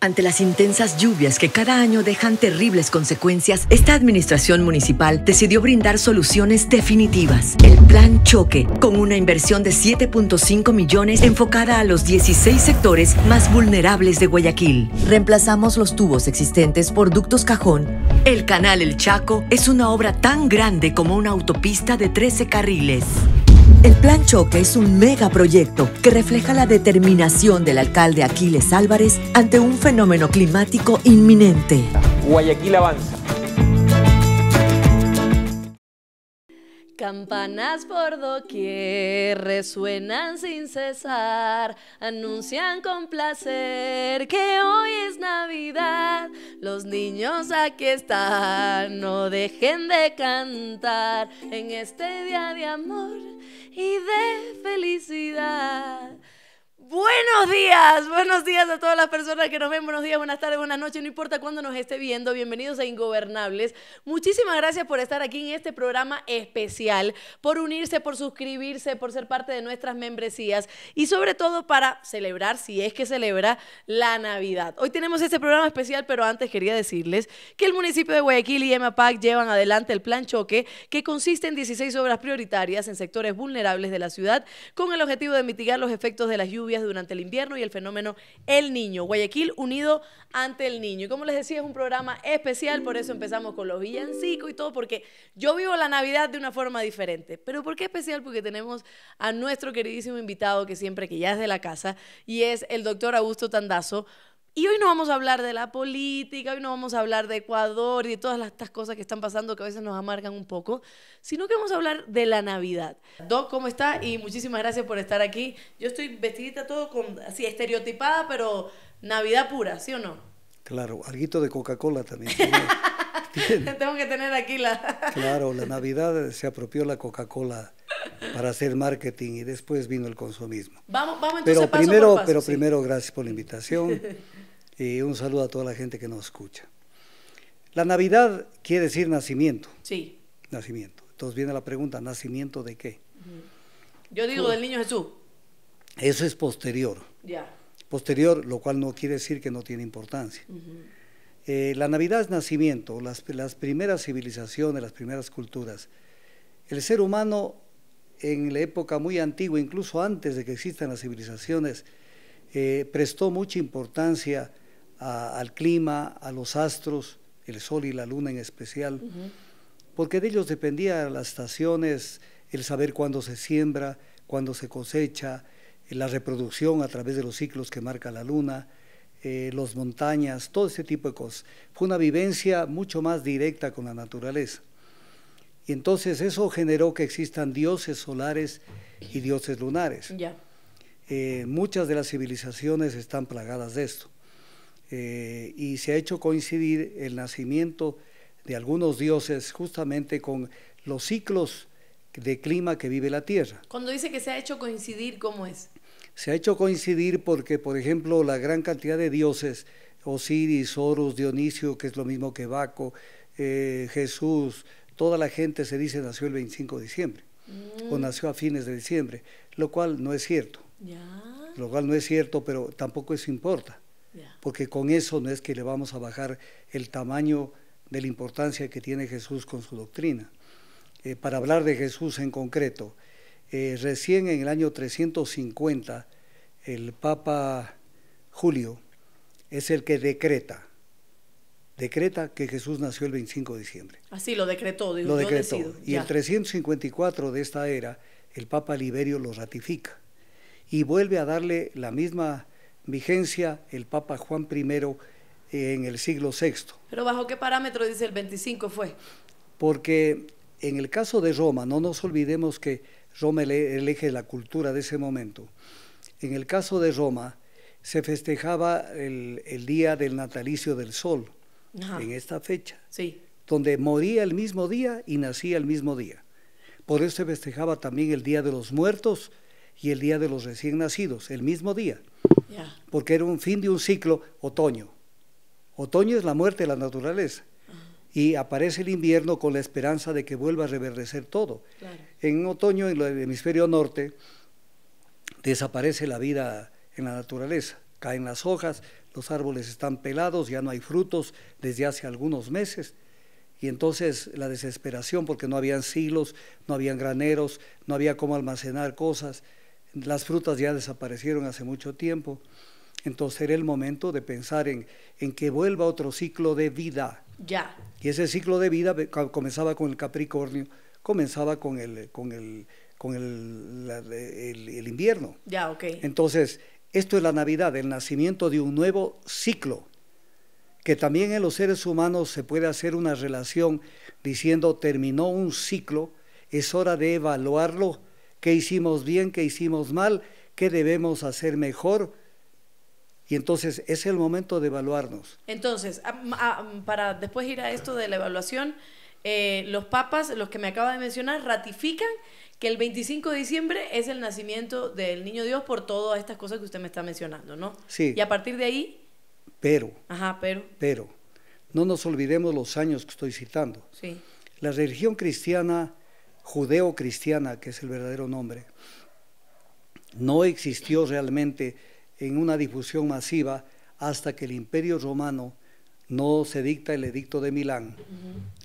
Ante las intensas lluvias que cada año dejan terribles consecuencias, esta administración municipal decidió brindar soluciones definitivas. El Plan Choque, con una inversión de 7.5 millones enfocada a los 16 sectores más vulnerables de Guayaquil. Reemplazamos los tubos existentes por ductos cajón. El canal El Chaco es una obra tan grande como una autopista de 13 carriles. El Plan Choque es un megaproyecto que refleja la determinación del alcalde Aquiles Álvarez ante un fenómeno climático inminente. Guayaquil avanza. Campanas por doquier resuenan sin cesar, anuncian con placer que hoy es Navidad. Los niños aquí están, no dejen de cantar en este día de amor y de felicidad. Buenos días, buenos días a todas las personas que nos ven, buenos días, buenas tardes, buenas noches, no importa cuándo nos esté viendo, bienvenidos a Ingobernables. Muchísimas gracias por estar aquí en este programa especial, por unirse, por suscribirse, por ser parte de nuestras membresías y sobre todo para celebrar, si es que celebra, la Navidad. Hoy tenemos este programa especial, pero antes quería decirles que el municipio de Guayaquil y EMAPAC llevan adelante el plan choque que consiste en 16 obras prioritarias en sectores vulnerables de la ciudad con el objetivo de mitigar los efectos de las lluvias durante el invierno y el fenómeno El Niño. Guayaquil unido ante el niño. Y como les decía, es un programa especial, por eso empezamos con los villancicos y todo, porque yo vivo la Navidad de una forma diferente. Pero ¿por qué especial? Porque tenemos a nuestro queridísimo invitado que siempre, que ya es de la casa, y es el doctor Augusto Tandazo y hoy no vamos a hablar de la política, hoy no vamos a hablar de Ecuador y de todas estas cosas que están pasando que a veces nos amargan un poco, sino que vamos a hablar de la Navidad. Doc, ¿cómo está? Y muchísimas gracias por estar aquí. Yo estoy vestidita todo con, así estereotipada, pero Navidad pura, ¿sí o no? Claro, alguito de Coca-Cola también. Tengo que tener aquí la... claro, la Navidad se apropió la Coca-Cola para hacer marketing y después vino el consumismo. Vamos, vamos entonces pero paso primero, paso, Pero primero, gracias por la invitación. y un saludo a toda la gente que nos escucha. La Navidad quiere decir nacimiento. Sí. Nacimiento. Entonces viene la pregunta, ¿nacimiento de qué? Yo digo pues, del niño Jesús. Eso es posterior. Ya. Posterior, lo cual no quiere decir que no tiene importancia. Eh, la Navidad es nacimiento, las, las primeras civilizaciones, las primeras culturas. El ser humano en la época muy antigua, incluso antes de que existan las civilizaciones, eh, prestó mucha importancia al clima, a los astros, el sol y la luna en especial, porque de ellos dependía las estaciones, el saber cuándo se siembra, cuándo se cosecha, la reproducción a través de los ciclos que marca la luna, eh, las montañas, todo ese tipo de cosas. Fue una vivencia mucho más directa con la naturaleza. Y entonces eso generó que existan dioses solares y dioses lunares. Eh, muchas de las civilizaciones están plagadas de esto. Eh, y se ha hecho coincidir el nacimiento de algunos dioses justamente con los ciclos de clima que vive la Tierra. Cuando dice que se ha hecho coincidir, ¿cómo es? Se ha hecho coincidir porque, por ejemplo, la gran cantidad de dioses, Osiris, Horus, Dionisio, que es lo mismo que Baco, eh, Jesús, toda la gente se dice nació el 25 de diciembre o mm. nació a fines de diciembre, lo cual no es cierto. Lo cual no es cierto, pero tampoco eso importa porque con eso no es que le vamos a bajar el tamaño de la importancia que tiene Jesús con su doctrina. Eh, para hablar de Jesús en concreto, eh, recién en el año 350, el Papa Julio es el que decreta, decreta que Jesús nació el 25 de diciembre. Así ah, lo decretó, lo y el 354 de esta era, el Papa Liberio lo ratifica y vuelve a darle la misma vigencia el Papa Juan I en el siglo VI. ¿Pero bajo qué parámetro dice el 25 fue? Porque en el caso de Roma, no nos olvidemos que Roma elige la cultura de ese momento. En el caso de Roma, se festejaba el, día del natalicio del sol, en esta fecha, sí. donde moría el mismo día y nacía el mismo día. Por eso se festejaba también el día de los muertos y el día de los recién nacidos, el mismo día porque era un fin de un ciclo, otoño. Otoño es la muerte de la naturaleza. Y aparece el invierno con la esperanza de que vuelva a reverdecer todo. En otoño, en el hemisferio norte, desaparece la vida en la naturaleza. Caen las hojas, los árboles están pelados, ya no hay frutos desde hace algunos meses. Y entonces la desesperación, porque no habían silos, no habían graneros, no había cómo almacenar cosas. Las frutas ya desaparecieron hace mucho tiempo, entonces era el momento de pensar en, en que vuelva otro ciclo de vida. Ya. Y ese ciclo de vida comenzaba con el Capricornio, comenzaba con el, con con el, invierno. Ya, ok. Entonces, esto es la Navidad, el nacimiento de un nuevo ciclo que también en los seres humanos se puede hacer una relación diciendo terminó un ciclo, es hora de evaluarlo qué hicimos bien, qué hicimos mal, qué debemos hacer mejor. Y entonces es el momento de evaluarnos. Entonces, para después ir a esto de la evaluación, eh, los papas, los que me acaba de mencionar, ratifican que el 25 de diciembre es el nacimiento del niño Dios por todas estas cosas que usted me está mencionando, ¿no? Sí. Y a partir de ahí... Pero. Ajá, pero. Pero. No nos olvidemos los años que estoy citando. Sí. La religión cristiana Judeo cristiana, que es el verdadero nombre, no existió realmente en una difusión masiva hasta que el imperio romano no se dicta el edicto de Milán,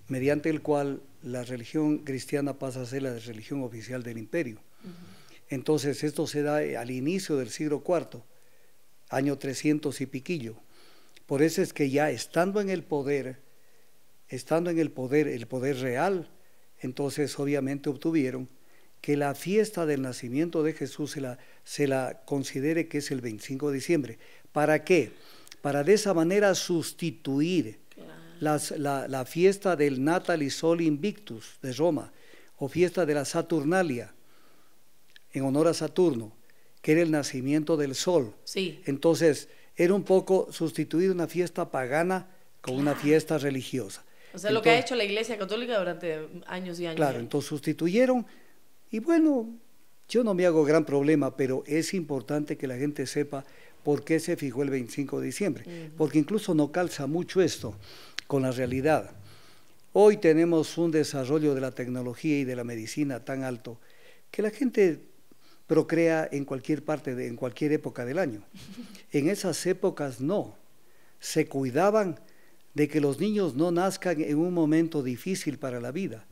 mediante el cual la religión cristiana pasa a ser la religión oficial del imperio. Entonces esto se da al inicio del siglo IV, año 300 y piquillo. Por eso es que ya estando en el poder, estando en el poder, el poder real, entonces, obviamente, obtuvieron que la fiesta del nacimiento de Jesús se la, considere que es el 25 de diciembre. ¿Para qué? Para de esa manera sustituir la, fiesta del Natalis Sol Invictus de Roma, o fiesta de la Saturnalia, en honor a Saturno, que era el nacimiento del Sol. Entonces, era un poco sustituir una fiesta pagana con una fiesta religiosa. O sea, lo que ha hecho la Iglesia Católica durante años y años. Claro, entonces sustituyeron y bueno, yo no me hago gran problema, pero es importante que la gente sepa por qué se fijó el 25 de diciembre, porque incluso no calza mucho esto con la realidad. Hoy tenemos un desarrollo de la tecnología y de la medicina tan alto que la gente procrea en cualquier parte, en cualquier época del año. En esas épocas no, se cuidaban de que los niños no nazcan en un momento difícil para la vida.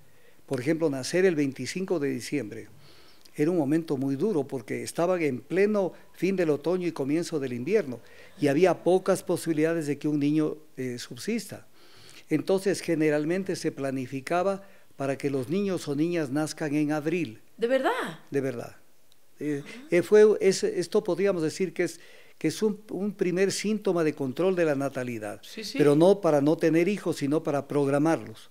Por ejemplo, nacer el 25 de diciembre era un momento muy duro porque estaban en pleno fin del otoño y comienzo del invierno y había pocas posibilidades de que un niño eh, subsista. Entonces generalmente se planificaba para que los niños o niñas nazcan en abril. ¿De verdad? De verdad. Eh, ah. eh, fue, esto podríamos decir que es que es un, primer síntoma de control de la natalidad, pero no para no tener hijos, sino para programarlos.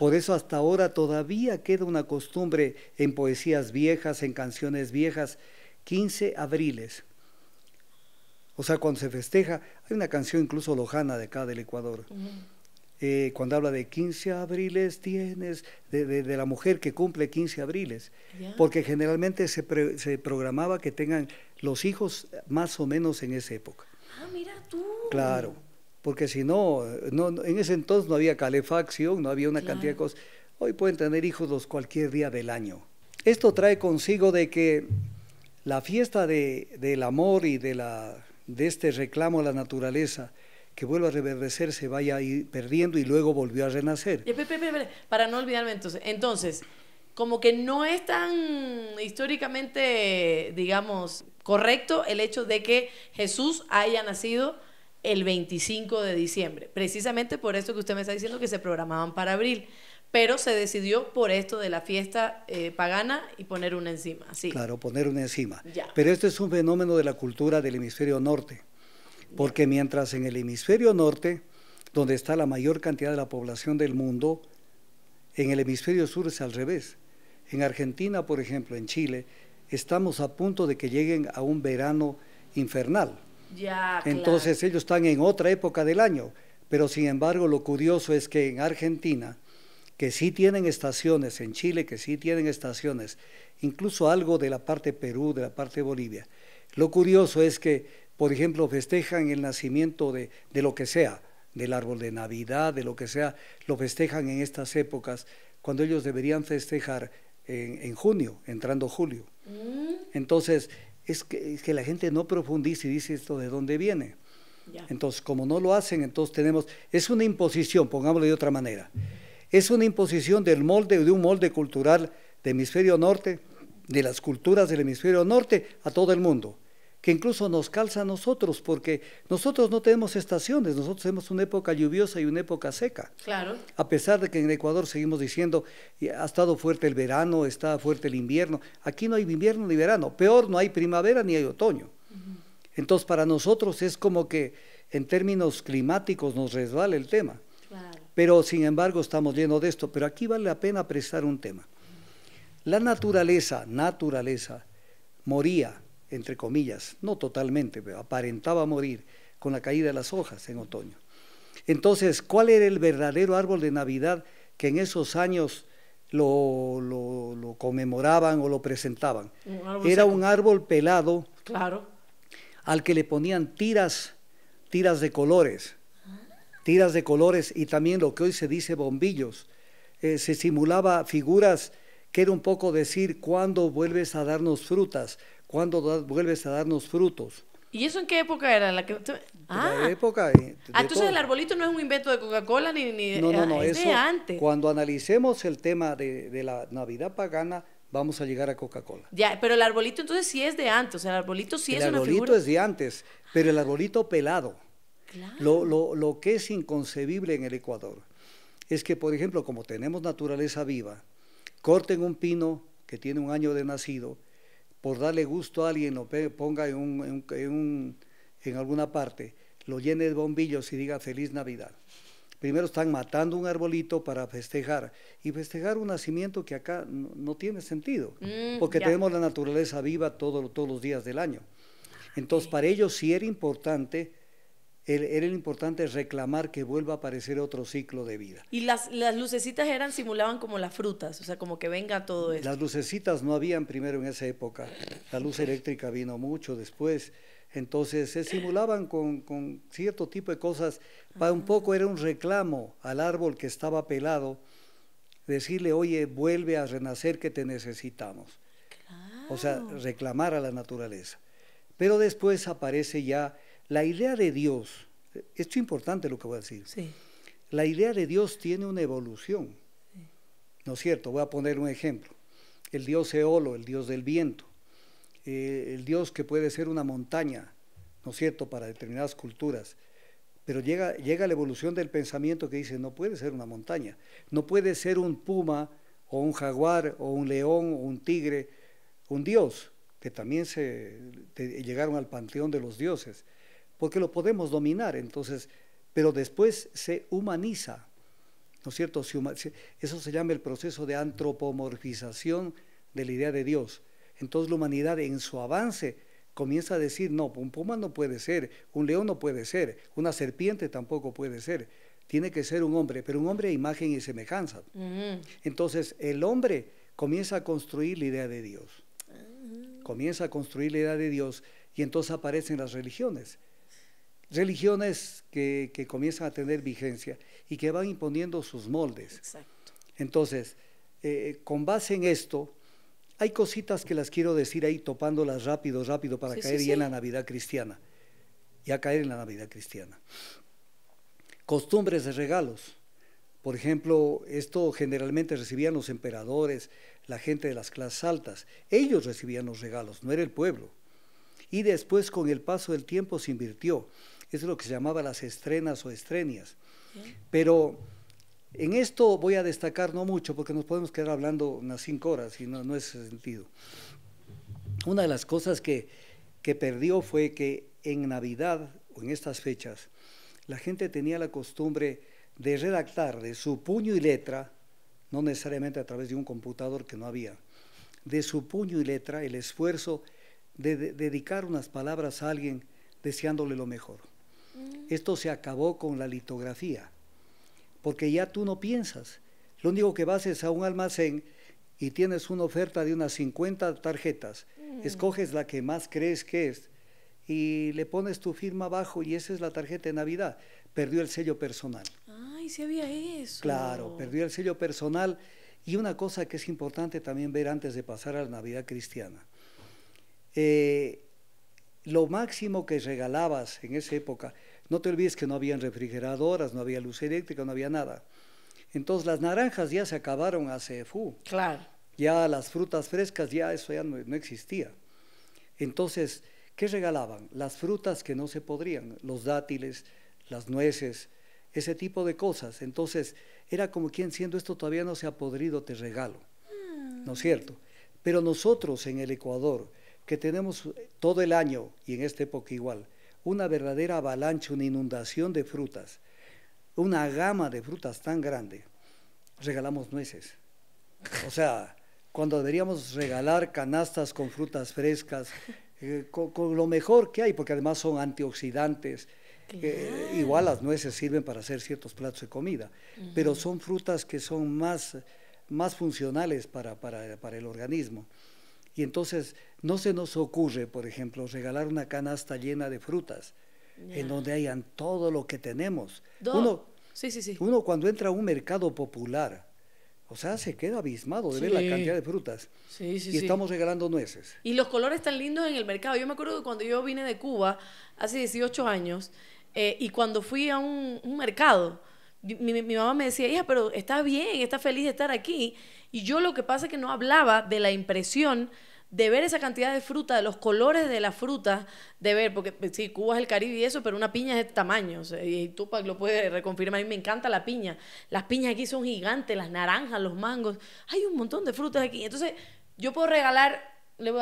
Por eso hasta ahora todavía queda una costumbre en poesías viejas, en canciones viejas, 15 abriles. O sea, cuando se festeja, hay una canción incluso lojana de acá del Ecuador. Eh, cuando habla de 15 abriles tienes, de, la mujer que cumple 15 abriles, porque generalmente se, se, programaba que tengan los hijos más o menos en esa época. Ah, mira tú. Claro, porque si no, en ese entonces no había calefacción, no había una cantidad de cosas. Hoy pueden tener hijos los cualquier día del año. Esto trae consigo de que la fiesta del amor y de, la, de este reclamo a la naturaleza, que vuelva a reverdecer, se vaya a ir perdiendo y luego volvió a renacer. Para no olvidarme entonces, entonces, como que no es tan históricamente, digamos, correcto el hecho de que Jesús haya nacido el 25 de diciembre, precisamente por esto que usted me está diciendo que se programaban para abril pero se decidió por esto de la fiesta eh, pagana y poner una encima. Claro, poner una encima. Pero esto es un fenómeno de la cultura del hemisferio norte. Porque mientras en el hemisferio norte, donde está la mayor cantidad de la población del mundo, en el hemisferio sur es al revés. En Argentina, por ejemplo, en Chile, estamos a punto de que lleguen a un verano infernal. Ya, Entonces ellos están en otra época del año. Pero sin embargo, lo curioso es que en Argentina, que sí tienen estaciones, en Chile que sí tienen estaciones, incluso algo de la parte Perú, de la parte Bolivia. Lo curioso es que por ejemplo, festejan el nacimiento de, lo que sea, del árbol de Navidad, de lo que sea, lo festejan en estas épocas, cuando ellos deberían festejar en, junio, entrando julio. Mm. Entonces, es que, la gente no profundiza y dice esto de dónde viene. Entonces, como no lo hacen, entonces tenemos, es una imposición, pongámoslo de otra manera, es una imposición del molde, de un molde cultural del hemisferio norte, de las culturas del hemisferio norte a todo el mundo que incluso nos calza a nosotros, porque nosotros no tenemos estaciones, nosotros tenemos una época lluviosa y una época seca. Claro. A pesar de que en Ecuador seguimos diciendo, ha estado fuerte el verano, está fuerte el invierno, aquí no hay invierno ni verano, peor, no hay primavera ni hay otoño. Entonces, para nosotros es como que en términos climáticos nos resbala el tema. Pero, sin embargo, estamos llenos de esto. Pero aquí vale la pena prestar un tema. La naturaleza, naturaleza, moría entre comillas, no totalmente, pero aparentaba morir con la caída de las hojas en otoño. Entonces, ¿cuál era el verdadero árbol de Navidad que en esos años lo, lo, conmemoraban o lo presentaban? era un árbol pelado claro. al que le ponían tiras, tiras de colores, tiras de colores y también lo que hoy se dice bombillos. Eh, se simulaba figuras que era un poco decir, ¿cuándo vuelves a darnos frutas? cuando vuelves a darnos frutos. ¿Y eso en qué época era? La, que... ah. época. Eh, ah, entonces el arbolito no es un invento de Coca-Cola ni, no, no, es de antes. Cuando analicemos el tema de, la Navidad pagana, vamos a llegar a Coca-Cola. Ya, pero el arbolito entonces sí es de antes, el arbolito sí es una figura... es de antes, pero el arbolito pelado. Claro. Lo, lo, que es inconcebible en el Ecuador es que, por ejemplo, como tenemos naturaleza viva, corten un pino que tiene un año de nacido por darle gusto a alguien, lo ponga en, alguna parte, lo llene de bombillos y diga feliz Navidad. Primero están matando un arbolito para festejar y festejar un nacimiento que acá no, tiene sentido, mm, porque tenemos la naturaleza viva todos los días del año. Entonces, para ellos sí era importante era importante reclamar que vuelva a aparecer otro ciclo de vida. Y las, las lucecitas eran, simulaban como las frutas, o sea, como que venga todo eso. Las lucecitas no habían primero en esa época, la luz eléctrica vino mucho después, entonces se simulaban con, cierto tipo de cosas, para un poco era un reclamo al árbol que estaba pelado, decirle, oye, vuelve a renacer que te necesitamos. Claro. O sea, reclamar a la naturaleza. Pero después aparece ya la idea de Dios, esto es importante lo que voy a decir. La idea de Dios tiene una evolución. ¿No es cierto? Voy a poner un ejemplo. El dios Eolo, el dios del viento, eh, el dios que puede ser una montaña, ¿no es cierto?, para determinadas culturas. Pero llega, llega la evolución del pensamiento que dice, no puede ser una montaña, no puede ser un puma o un jaguar o un león o un tigre, un dios, que también se, llegaron al panteón de los dioses porque lo podemos dominar, entonces, pero después se humaniza, ¿no es cierto? Eso se llama el proceso de antropomorfización de la idea de Dios. Entonces la humanidad en su avance comienza a decir, no, un puma no puede ser, un león no puede ser, una serpiente tampoco puede ser, tiene que ser un hombre, pero un hombre a imagen y semejanza. Entonces el hombre comienza a construir la idea de Dios, ah. comienza a construir la idea de Dios y entonces aparecen las religiones religiones que, comienzan a tener vigencia y que van imponiendo sus moldes. Exacto. Entonces, eh, con base en esto, hay cositas que las quiero decir ahí topándolas rápido, rápido para caer ya en la Navidad cristiana. Ya caer en la Navidad cristiana. Costumbres de regalos. Por ejemplo, esto generalmente recibían los emperadores, la gente de las clases altas. Ellos recibían los regalos, no era el pueblo. Y después, con el paso del tiempo, se invirtió es lo que se llamaba las estrenas o estrenias. Pero en esto voy a destacar no mucho, porque nos podemos quedar hablando unas cinco horas y no, es es sentido. Una de las cosas que, perdió fue que en Navidad o en estas fechas, la gente tenía la costumbre de redactar de su puño y letra, no necesariamente a través de un computador que no había, de su puño y letra el esfuerzo de dedicar unas palabras a alguien deseándole lo mejor. Mm. Esto se acabó con la litografía, porque ya tú no piensas. Lo único que vas es a un almacén y tienes una oferta de unas 50 tarjetas. Mm. Escoges la que más crees que es y le pones tu firma abajo y esa es la tarjeta de Navidad. Perdió el sello personal. Ay, había eso. Claro, perdió el sello personal. Y una cosa que es importante también ver antes de pasar a la Navidad cristiana. Eh, lo máximo que regalabas en esa época, no te olvides que no habían refrigeradoras, no había luz eléctrica, no había nada. Entonces las naranjas ya se acabaron hace... fu Claro. Ya las frutas frescas, ya eso ya no, existía. Entonces, ¿qué regalaban? Las frutas que no se podrían, los dátiles, las nueces, ese tipo de cosas. Entonces, era como quien siendo esto todavía no se ha podrido, te regalo. ¿No es cierto? Pero nosotros en el Ecuador, que tenemos eh, todo el año y en esta época igual, una verdadera avalancha, una inundación de frutas, una gama de frutas tan grande, regalamos nueces. O sea, cuando deberíamos regalar canastas con frutas frescas, eh, con, lo mejor que hay, porque además son antioxidantes. Eh, igual las nueces sirven para hacer ciertos platos de comida, pero son frutas que son más, más funcionales para, para el organismo. Y entonces no se nos ocurre, por ejemplo, regalar una canasta llena de frutas, en donde hayan todo lo que tenemos. uno, cuando entra a un mercado popular, o sea, se queda abismado de ver la cantidad de frutas. y estamos regalando nueces. Y los colores tan lindos en el mercado. Yo me acuerdo cuando yo vine de Cuba, hace 18 años, eh, y cuando fui a un mercado, mi, mi, mamá me decía, hija, pero está bien, está feliz de estar aquí. Y yo lo que pasa es que no hablaba de la impresión de ver esa cantidad de fruta, de los colores de la fruta, de ver, porque pues, sí, Cuba es el Caribe y eso, pero una piña es de tamaño, y Tupac lo puede reconfirmar, a mí me encanta la piña, las piñas aquí son gigantes, las naranjas, los mangos, hay un montón de frutas aquí, entonces yo puedo regalar,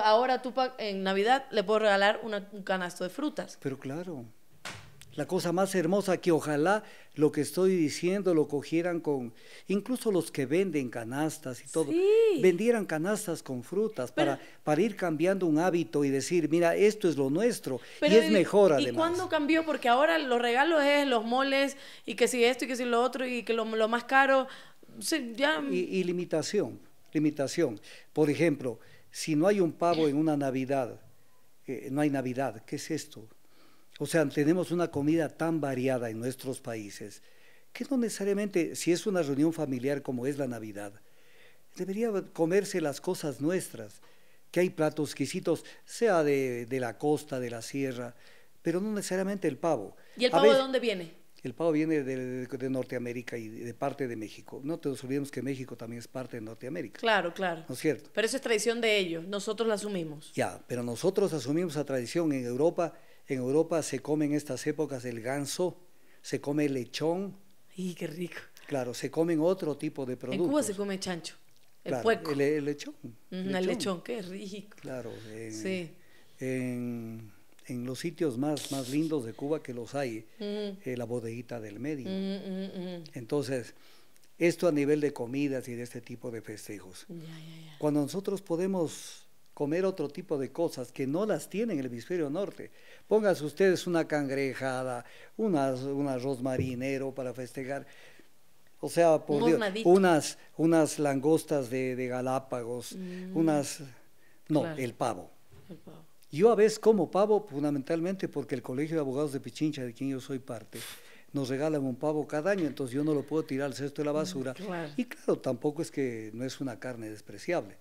ahora Tupac en Navidad le puedo regalar un canasto de frutas. Pero claro, la cosa más hermosa que ojalá lo que estoy diciendo lo cogieran con, incluso los que venden canastas y todo, vendieran canastas con frutas para, para ir cambiando un hábito y decir, mira, esto es lo nuestro y es mejor ¿y, ¿Y cuándo cambió? Porque ahora los regalos es los moles y que si esto y que si lo otro y que lo, más caro, ya... Y, limitación, limitación. Por ejemplo, si no hay un pavo en una Navidad, eh, no hay Navidad, ¿qué es esto? O sea, tenemos una comida tan variada en nuestros países que no necesariamente, si es una reunión familiar como es la Navidad, debería comerse las cosas nuestras, que hay platos exquisitos, sea de, de la costa, de la sierra, pero no necesariamente el pavo. ¿Y el pavo de dónde viene? El pavo viene de, de, Norteamérica y de parte de México. No te olvidemos que México también es parte de Norteamérica. Claro, claro. ¿No es cierto? Pero eso es tradición de ellos, nosotros la asumimos. Ya, pero nosotros asumimos la tradición en Europa en Europa se come en estas épocas el ganso, se come lechón. ¡Y qué rico! Claro, se comen otro tipo de productos. En Cuba se come chancho, el puerco. El, lechón. El lechón, qué rico. Claro, en, en, los sitios más, más lindos de Cuba que los hay, eh, la bodeguita del medio. Entonces, esto a nivel de comidas y de este tipo de festejos. Cuando nosotros podemos comer otro tipo de cosas que no las tiene en el hemisferio norte. Pónganse ustedes una cangrejada, unas, un arroz marinero para festejar. O sea, unas, unas langostas de, Galápagos, mm. unas... No, el pavo. Yo a veces como pavo fundamentalmente porque el Colegio de Abogados de Pichincha, de quien yo soy parte, nos regalan un pavo cada año, entonces yo no lo puedo tirar al cesto de la mm, basura. Y claro, tampoco es que no es una carne despreciable.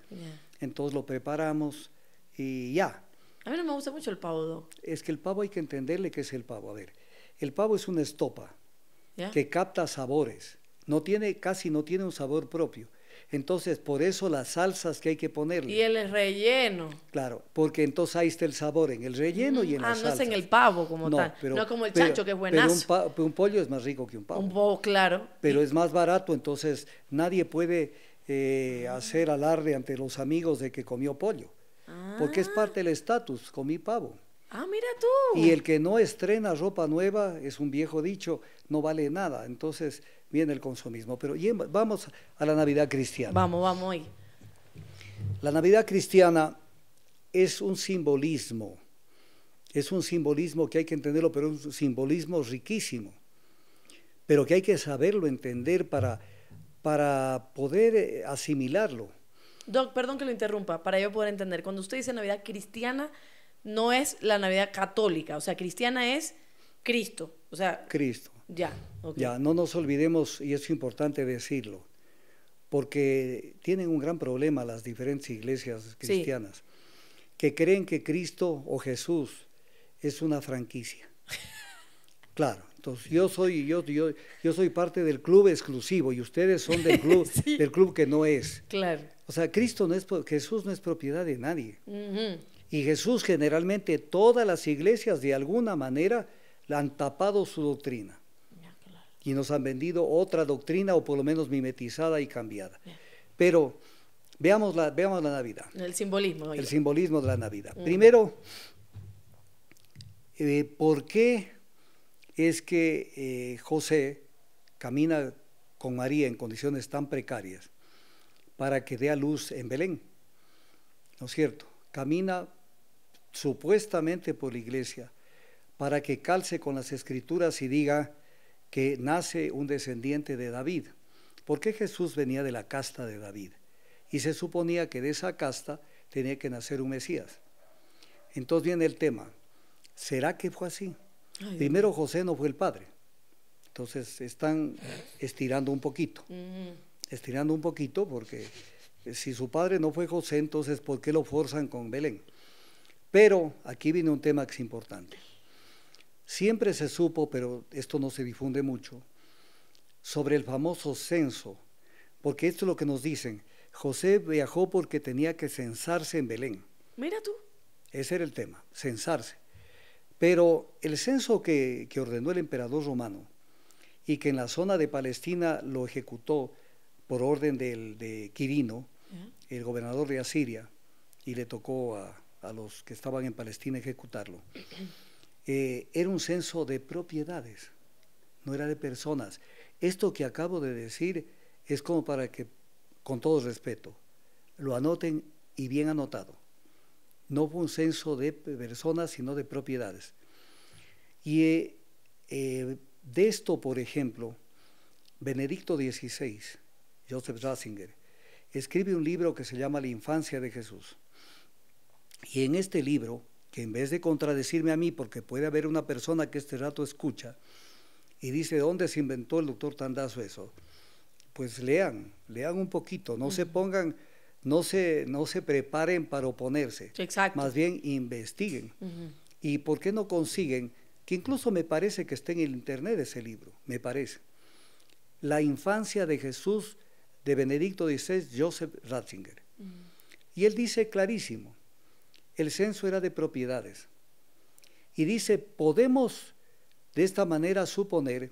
Entonces lo preparamos y ya. A mí no me gusta mucho el pavo. Es que el pavo hay que entenderle qué es el pavo. A ver, el pavo es una estopa que capta sabores. No tiene, casi no tiene un sabor propio. Entonces, por eso las salsas que hay que ponerle. Y el relleno. Claro, porque entonces ahí está el sabor, en el relleno y en las Ah, no es en el pavo como no, tal. Pero, no como el que es buenazo. Pero un, pollo es más rico que un pavo. Un pavo, claro. Pero es más barato, entonces nadie puede hacer alarde ante los amigos de que comió pollo, porque es ah. parte del estatus, comí pavo. Ah, mira tú. Y el que no estrena ropa nueva, es un viejo dicho, no vale nada. Entonces viene el consumismo. Pero vamos a la Navidad cristiana. Vamos, vamos hoy. La Navidad cristiana es un simbolismo, es un simbolismo que hay que entenderlo, pero es un simbolismo riquísimo, pero que hay que saberlo entender para para poder eh, asimilarlo. Doc, perdón que lo interrumpa, para yo poder entender. Cuando usted dice Navidad cristiana, no es la Navidad católica, o sea, cristiana es Cristo, o sea... Cristo. Ya, Ya, no nos olvidemos, y es importante decirlo, porque tienen un gran problema las diferentes iglesias cristianas, que creen que Cristo o Jesús es una franquicia. claro, yo soy, yo, yo, soy parte del club exclusivo y ustedes son del club, del club que no es. Claro. O sea, Cristo no es, Jesús no es propiedad de nadie. Y Jesús generalmente todas las iglesias de alguna manera han tapado su doctrina. Y nos han vendido otra doctrina o por lo menos mimetizada y cambiada. Pero veamos la, veamos la Navidad. El simbolismo. El simbolismo de la Navidad. Primero, eh, ¿por qué es que eh, José camina con María en condiciones tan precarias para que dé a luz en Belén. ¿No es cierto? Camina supuestamente por la iglesia para que calce con las escrituras y diga que nace un descendiente de David. porque Jesús venía de la casta de David? Y se suponía que de esa casta tenía que nacer un Mesías. Entonces viene el tema, ¿será que fue así? Primero José no fue el padre. Entonces están estirando un poquito. Estirando un poquito porque si su padre no fue José, entonces ¿por qué lo forzan con Belén? Pero aquí viene un tema que es importante. Siempre se supo, pero esto no se difunde mucho, sobre el famoso censo, porque esto es lo que nos dicen. José viajó porque tenía que censarse en Belén. Mira tú. Ese era el tema, censarse. Pero el censo que, ordenó el emperador romano y que en la zona de Palestina lo ejecutó por orden de Quirino, el gobernador de Asiria, y le tocó a, los que estaban en Palestina ejecutarlo. Eh, era un censo de propiedades, no era de personas. Esto que acabo de decir es como para que, con todo respeto, lo anoten y bien anotado. No fue un censo de personas, sino de propiedades. Y eh, eh, de esto, por ejemplo, Benedicto XVI, Joseph Ratzinger, escribe un libro que se llama La infancia de Jesús. Y en este libro, que en vez de contradecirme a mí, porque puede haber una persona que este rato escucha y dice, ¿dónde se inventó el doctor Tandazo eso? Pues lean, lean un poquito, no se pongan no se, no se preparen para oponerse. Más bien investiguen. ¿Y por qué no consiguen? Que incluso me parece que está en el internet ese libro, me parece. La infancia de Jesús de Benedicto XVI, Joseph Ratzinger. Mm. Y él dice clarísimo, el censo era de propiedades. Y dice, podemos de esta manera suponer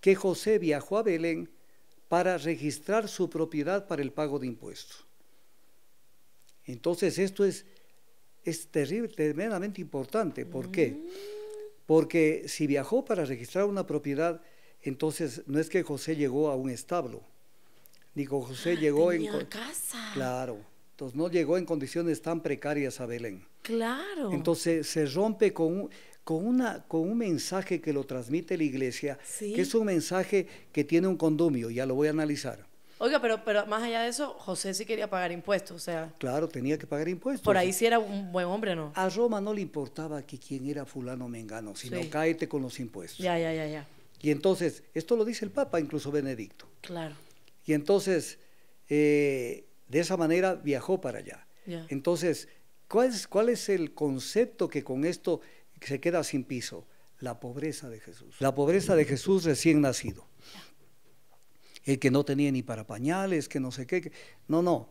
que José viajó a Belén para registrar su propiedad para el pago de impuestos. Entonces esto es, es terrible, tremendamente importante. ¿Por qué? Porque si viajó para registrar una propiedad, entonces no es que José llegó a un establo. Ni que José ah, llegó en casa. Claro. Entonces no llegó en condiciones tan precarias a Belén. Claro. Entonces se rompe con un, con, una, con un mensaje que lo transmite la iglesia, que es un mensaje que tiene un condumio, ya lo voy a analizar. Oiga, pero, pero más allá de eso, José sí quería pagar impuestos, o sea. Claro, tenía que pagar impuestos. Por ahí sí era un buen hombre, ¿no? A Roma no le importaba que quién era fulano mengano, sino cáete con los impuestos. Ya, ya, ya, ya. Y entonces, esto lo dice el Papa, incluso Benedicto. Claro. Y entonces, eh, de esa manera viajó para allá. Entonces, ¿cuál es, ¿cuál es el concepto que con esto se queda sin piso? La pobreza de Jesús. La pobreza de Jesús recién nacido el que no tenía ni para pañales, que no sé qué. No, no,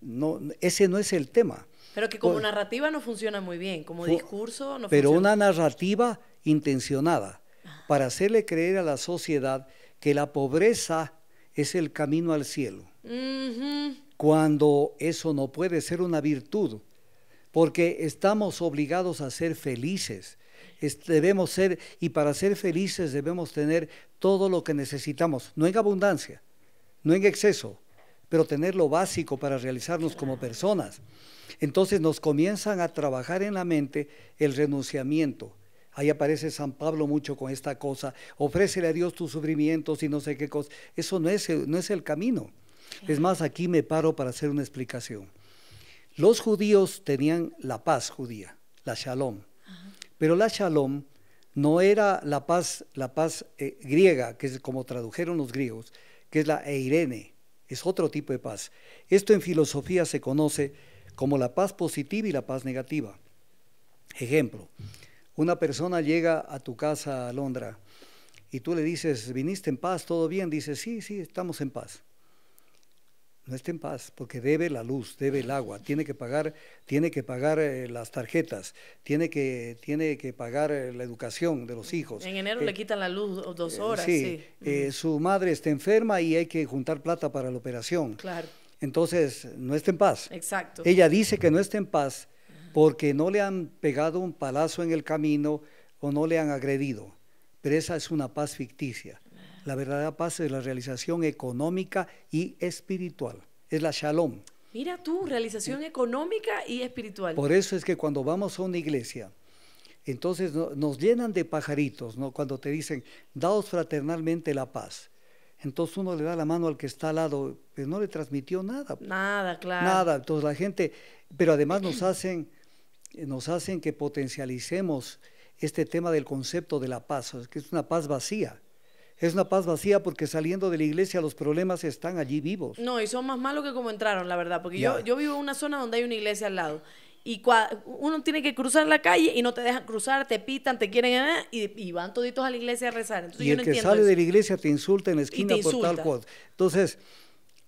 no, ese no es el tema. Pero que como narrativa no funciona muy bien, como discurso no funciona. pero una narrativa intencionada ah. para hacerle creer a la sociedad que la pobreza es el camino al cielo. Cuando eso no puede ser una virtud, porque estamos obligados a ser felices debemos ser, y para ser felices debemos tener todo lo que necesitamos, no en abundancia, no en exceso, pero tener lo básico para realizarnos como personas. Entonces nos comienzan a trabajar en la mente el renunciamiento. Ahí aparece San Pablo mucho con esta cosa, ofrécele a Dios tus sufrimientos y no sé qué cosa. Eso no es, no es el camino. Es más, aquí me paro para hacer una explicación. Los judíos tenían la paz judía, la shalom. Pero la shalom no era la paz, la paz eh, griega, que es como tradujeron los griegos, que es la eirene, es otro tipo de paz. Esto en filosofía se conoce como la paz positiva y la paz negativa. Ejemplo, una persona llega a tu casa a Londra y tú le dices, viniste en paz, todo bien, dice, sí, sí, estamos en paz no está en paz, porque debe la luz, debe el agua, tiene que pagar, tiene que pagar eh, las tarjetas, tiene que, tiene que pagar eh, la educación de los hijos. En enero eh, le quitan la luz dos horas. sí, su madre está enferma y hay que juntar plata para la operación. Claro. Entonces, no está en paz. Exacto. Ella dice que no está en paz porque no le han pegado un palazo en el camino o no le han agredido. Pero esa es una paz ficticia. La verdadera paz es la realización económica y espiritual. Es la shalom. Mira tú, realización eh. económica y espiritual. Por eso es que cuando vamos a una iglesia, entonces nos llenan de pajaritos, ¿no? Cuando te dicen, daos fraternalmente la paz. Entonces uno le da la mano al que está al lado, pero no le transmitió nada. Nada, claro. Nada. Entonces la gente, pero además nos hacen, nos hacen que potencialicemos este tema del concepto de la paz, que es una paz vacía. Es una paz vacía porque saliendo de la iglesia los problemas están allí vivos. No, y son más malos que como entraron, la verdad, porque yo, vivo en una zona donde hay una iglesia al lado y uno tiene que cruzar la calle y no te dejan cruzar, te pitan, te quieren eh, y, van toditos a la iglesia a rezar. Entonces, y el que sale de la iglesia te insulta en la esquina por tal cual. Entonces,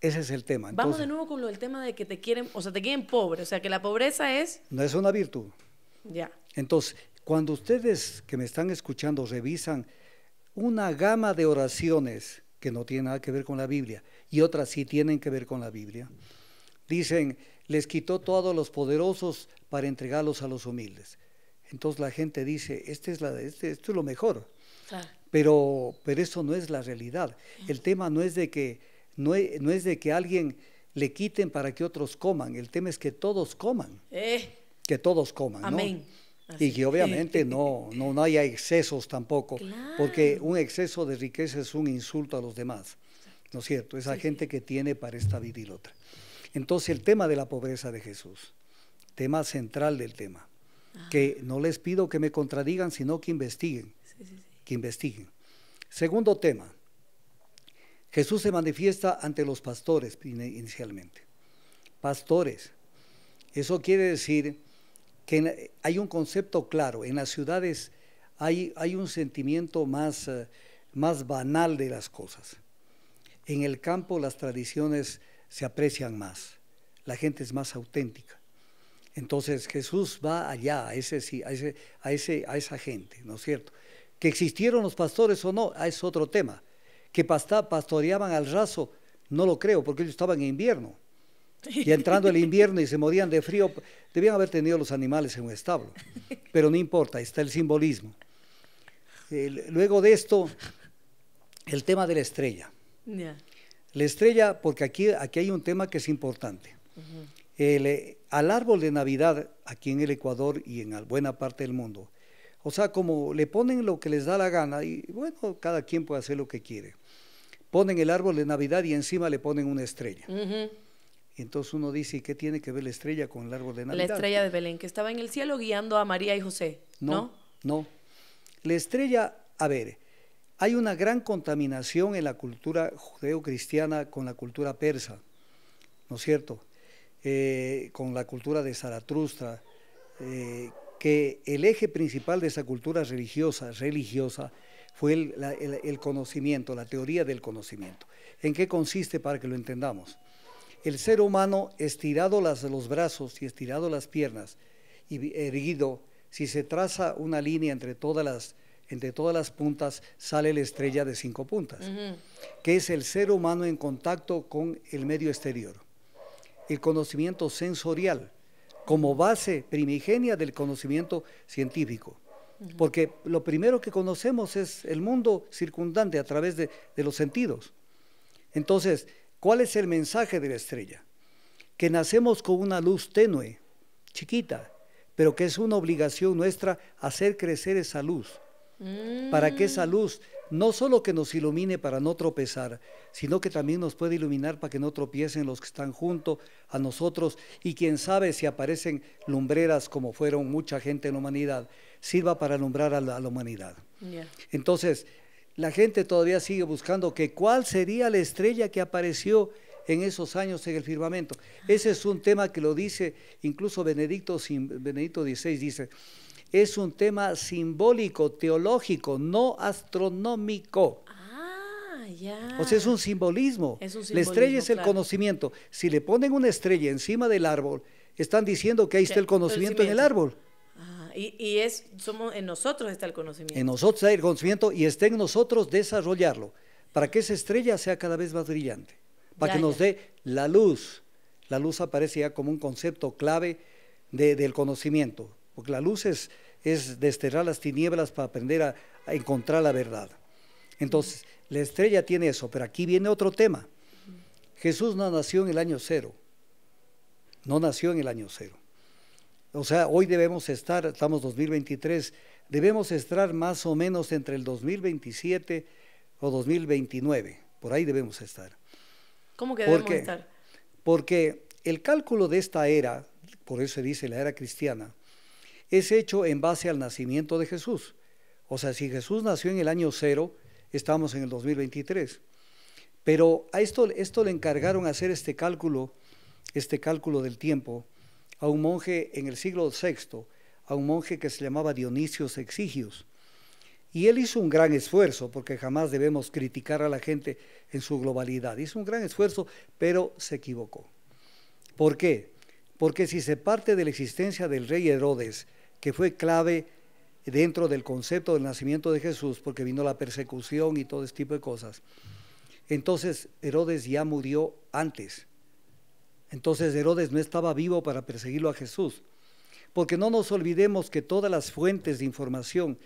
ese es el tema. Vamos de nuevo con lo del tema de que te quieren, o sea, te quieren pobre, o sea, que la pobreza es... No es una virtud. Ya. Entonces, cuando ustedes que me están escuchando revisan una gama de oraciones que no tienen nada que ver con la Biblia y otras sí tienen que ver con la Biblia. Dicen, les quitó todos los poderosos para entregarlos a los humildes. Entonces la gente dice, este es la, este, esto es lo mejor. Pero, pero eso no es la realidad. El tema no es de que, e, no, es de que alguien le quiten para que otros coman. El tema es que todos coman. Eh. Que todos coman. Amén y que obviamente no, no, haya excesos tampoco, porque un exceso de riqueza es un insulto a los demás, ¿no es cierto? Esa gente que tiene para esta vida y la otra. Entonces el tema de la pobreza de Jesús, tema central del tema, que no les pido que me contradigan, sino que investiguen, que investiguen. Segundo tema, Jesús se manifiesta ante los pastores inicialmente. Pastores, eso quiere decir hay un concepto claro. En las ciudades hay, hay un sentimiento más, eh, más banal de las cosas. En el campo las tradiciones se aprecian más, la gente es más auténtica. Entonces Jesús va allá, a, ese, a, ese, a, a esa gente, ¿no es cierto? Que existieron los pastores o no, ah, es otro tema. Que pastoreaban al raso, no lo creo, porque ellos estaban en invierno. Y entrando el invierno y se morían de frío, debían haber tenido los animales en un establo. Pero no importa, está el simbolismo. luego de esto, el tema de la estrella. La estrella, porque aquí, aquí hay un tema que es importante. el, eh, al árbol de Navidad, aquí en el Ecuador y en buena parte del mundo, o sea, como le ponen lo que les da la gana, y bueno, cada quien puede hacer lo que quiere. Ponen el árbol de Navidad y encima le ponen una estrella entonces uno dice, ¿y qué tiene que ver la estrella con el árbol de Navidad? La estrella de Belén, que estaba en el cielo guiando a María y José. No, no. La estrella, a ver, hay una gran contaminación en la cultura judeocristiana con la cultura persa, ¿no es cierto? Eh, con la cultura de Zaratustra, eh, que el eje principal de esa cultura religiosa, religiosa fue el conocimiento, la teoría del conocimiento. ¿En qué consiste para que lo entendamos? El ser humano estirado las, los brazos y estirado las piernas y erguido, si se traza una línea entre todas las, entre todas las puntas, sale la estrella de cinco puntas, que es el ser humano en contacto con el medio exterior. El conocimiento sensorial como base primigenia del conocimiento científico. Porque lo primero que conocemos es el mundo circundante a través de, de los sentidos. Entonces, ¿Cuál es el mensaje de la estrella? Que nacemos con una luz tenue, chiquita, pero que es una obligación nuestra hacer crecer esa luz, para que esa mm. luz no solo que nos ilumine para no tropezar, sino que también nos puede iluminar para que no tropiecen los que están junto a nosotros y quién sabe si aparecen lumbreras como fueron mucha gente en la humanidad, sirva para alumbrar a la, humanidad. Entonces, la gente todavía sigue buscando que cuál sería la estrella que apareció en esos años en el firmamento. Ese es un tema que lo dice incluso Benedicto, XVI, dice, es un tema simbólico, teológico, no astronómico. Ah, ya. O sea, es un simbolismo. la estrella es el conocimiento. Si le ponen una estrella encima del árbol, están diciendo que ahí está el conocimiento en el árbol. Y, es, somos, en nosotros está el conocimiento. En nosotros está el conocimiento y está en nosotros desarrollarlo para que esa estrella sea cada vez más brillante, para que nos dé la luz. La luz aparece ya como un concepto clave del conocimiento, porque la luz es, es desterrar las tinieblas para aprender a, encontrar la verdad. Entonces, la estrella tiene eso, pero aquí viene otro tema. Jesús no nació en el año cero, no nació en el año cero. O sea, hoy debemos estar, estamos 2023, debemos estar más o menos entre el 2027 o 2029. Por ahí debemos estar. ¿Cómo que debemos estar? Porque el cálculo de esta era, por eso se dice la era cristiana, es hecho en base al nacimiento de Jesús. O sea, si Jesús nació en el año cero, estamos en el 2023. Pero a esto, esto le encargaron hacer este cálculo, este cálculo del tiempo, a un monje en el siglo VI, a un monje que se llamaba Dionisio Exigius. Y él hizo un gran esfuerzo, porque jamás debemos criticar a la gente en su globalidad. Hizo un gran esfuerzo, pero se equivocó. ¿Por qué? Porque si se parte de la existencia del rey Herodes, que fue clave dentro del concepto del nacimiento de Jesús, porque vino la persecución y todo este tipo de cosas, entonces Herodes ya murió antes. Entonces Herodes no estaba vivo para perseguirlo a Jesús. Porque no nos olvidemos que todas las fuentes de información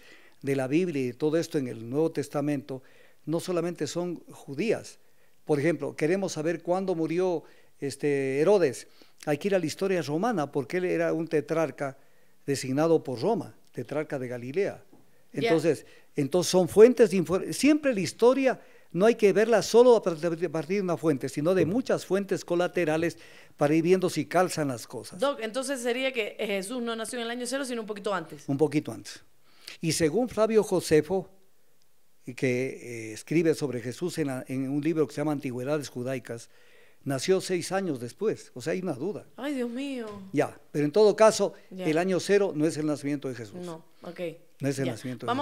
de la Biblia y todo esto en el Nuevo Testamento no solamente son judías. Por ejemplo, queremos saber cuándo murió este Herodes. Hay que ir a la historia romana porque él era un tetrarca designado por Roma, tetrarca de Galilea. Entonces, entonces son fuentes de información. Siempre la historia no hay que verla solo a partir de una fuente, sino de muchas fuentes colaterales para ir viendo si calzan las cosas. Doc, entonces sería que eh, Jesús no nació en el año cero, sino un poquito antes. Un poquito antes. Y según Flavio Josefo, que eh, escribe sobre Jesús en, un libro que se llama Antigüedades Judaicas, nació seis años después. O sea, hay una duda. Ay, Dios mío. Ya, pero en todo caso, el año cero no es el nacimiento de Jesús. No, ok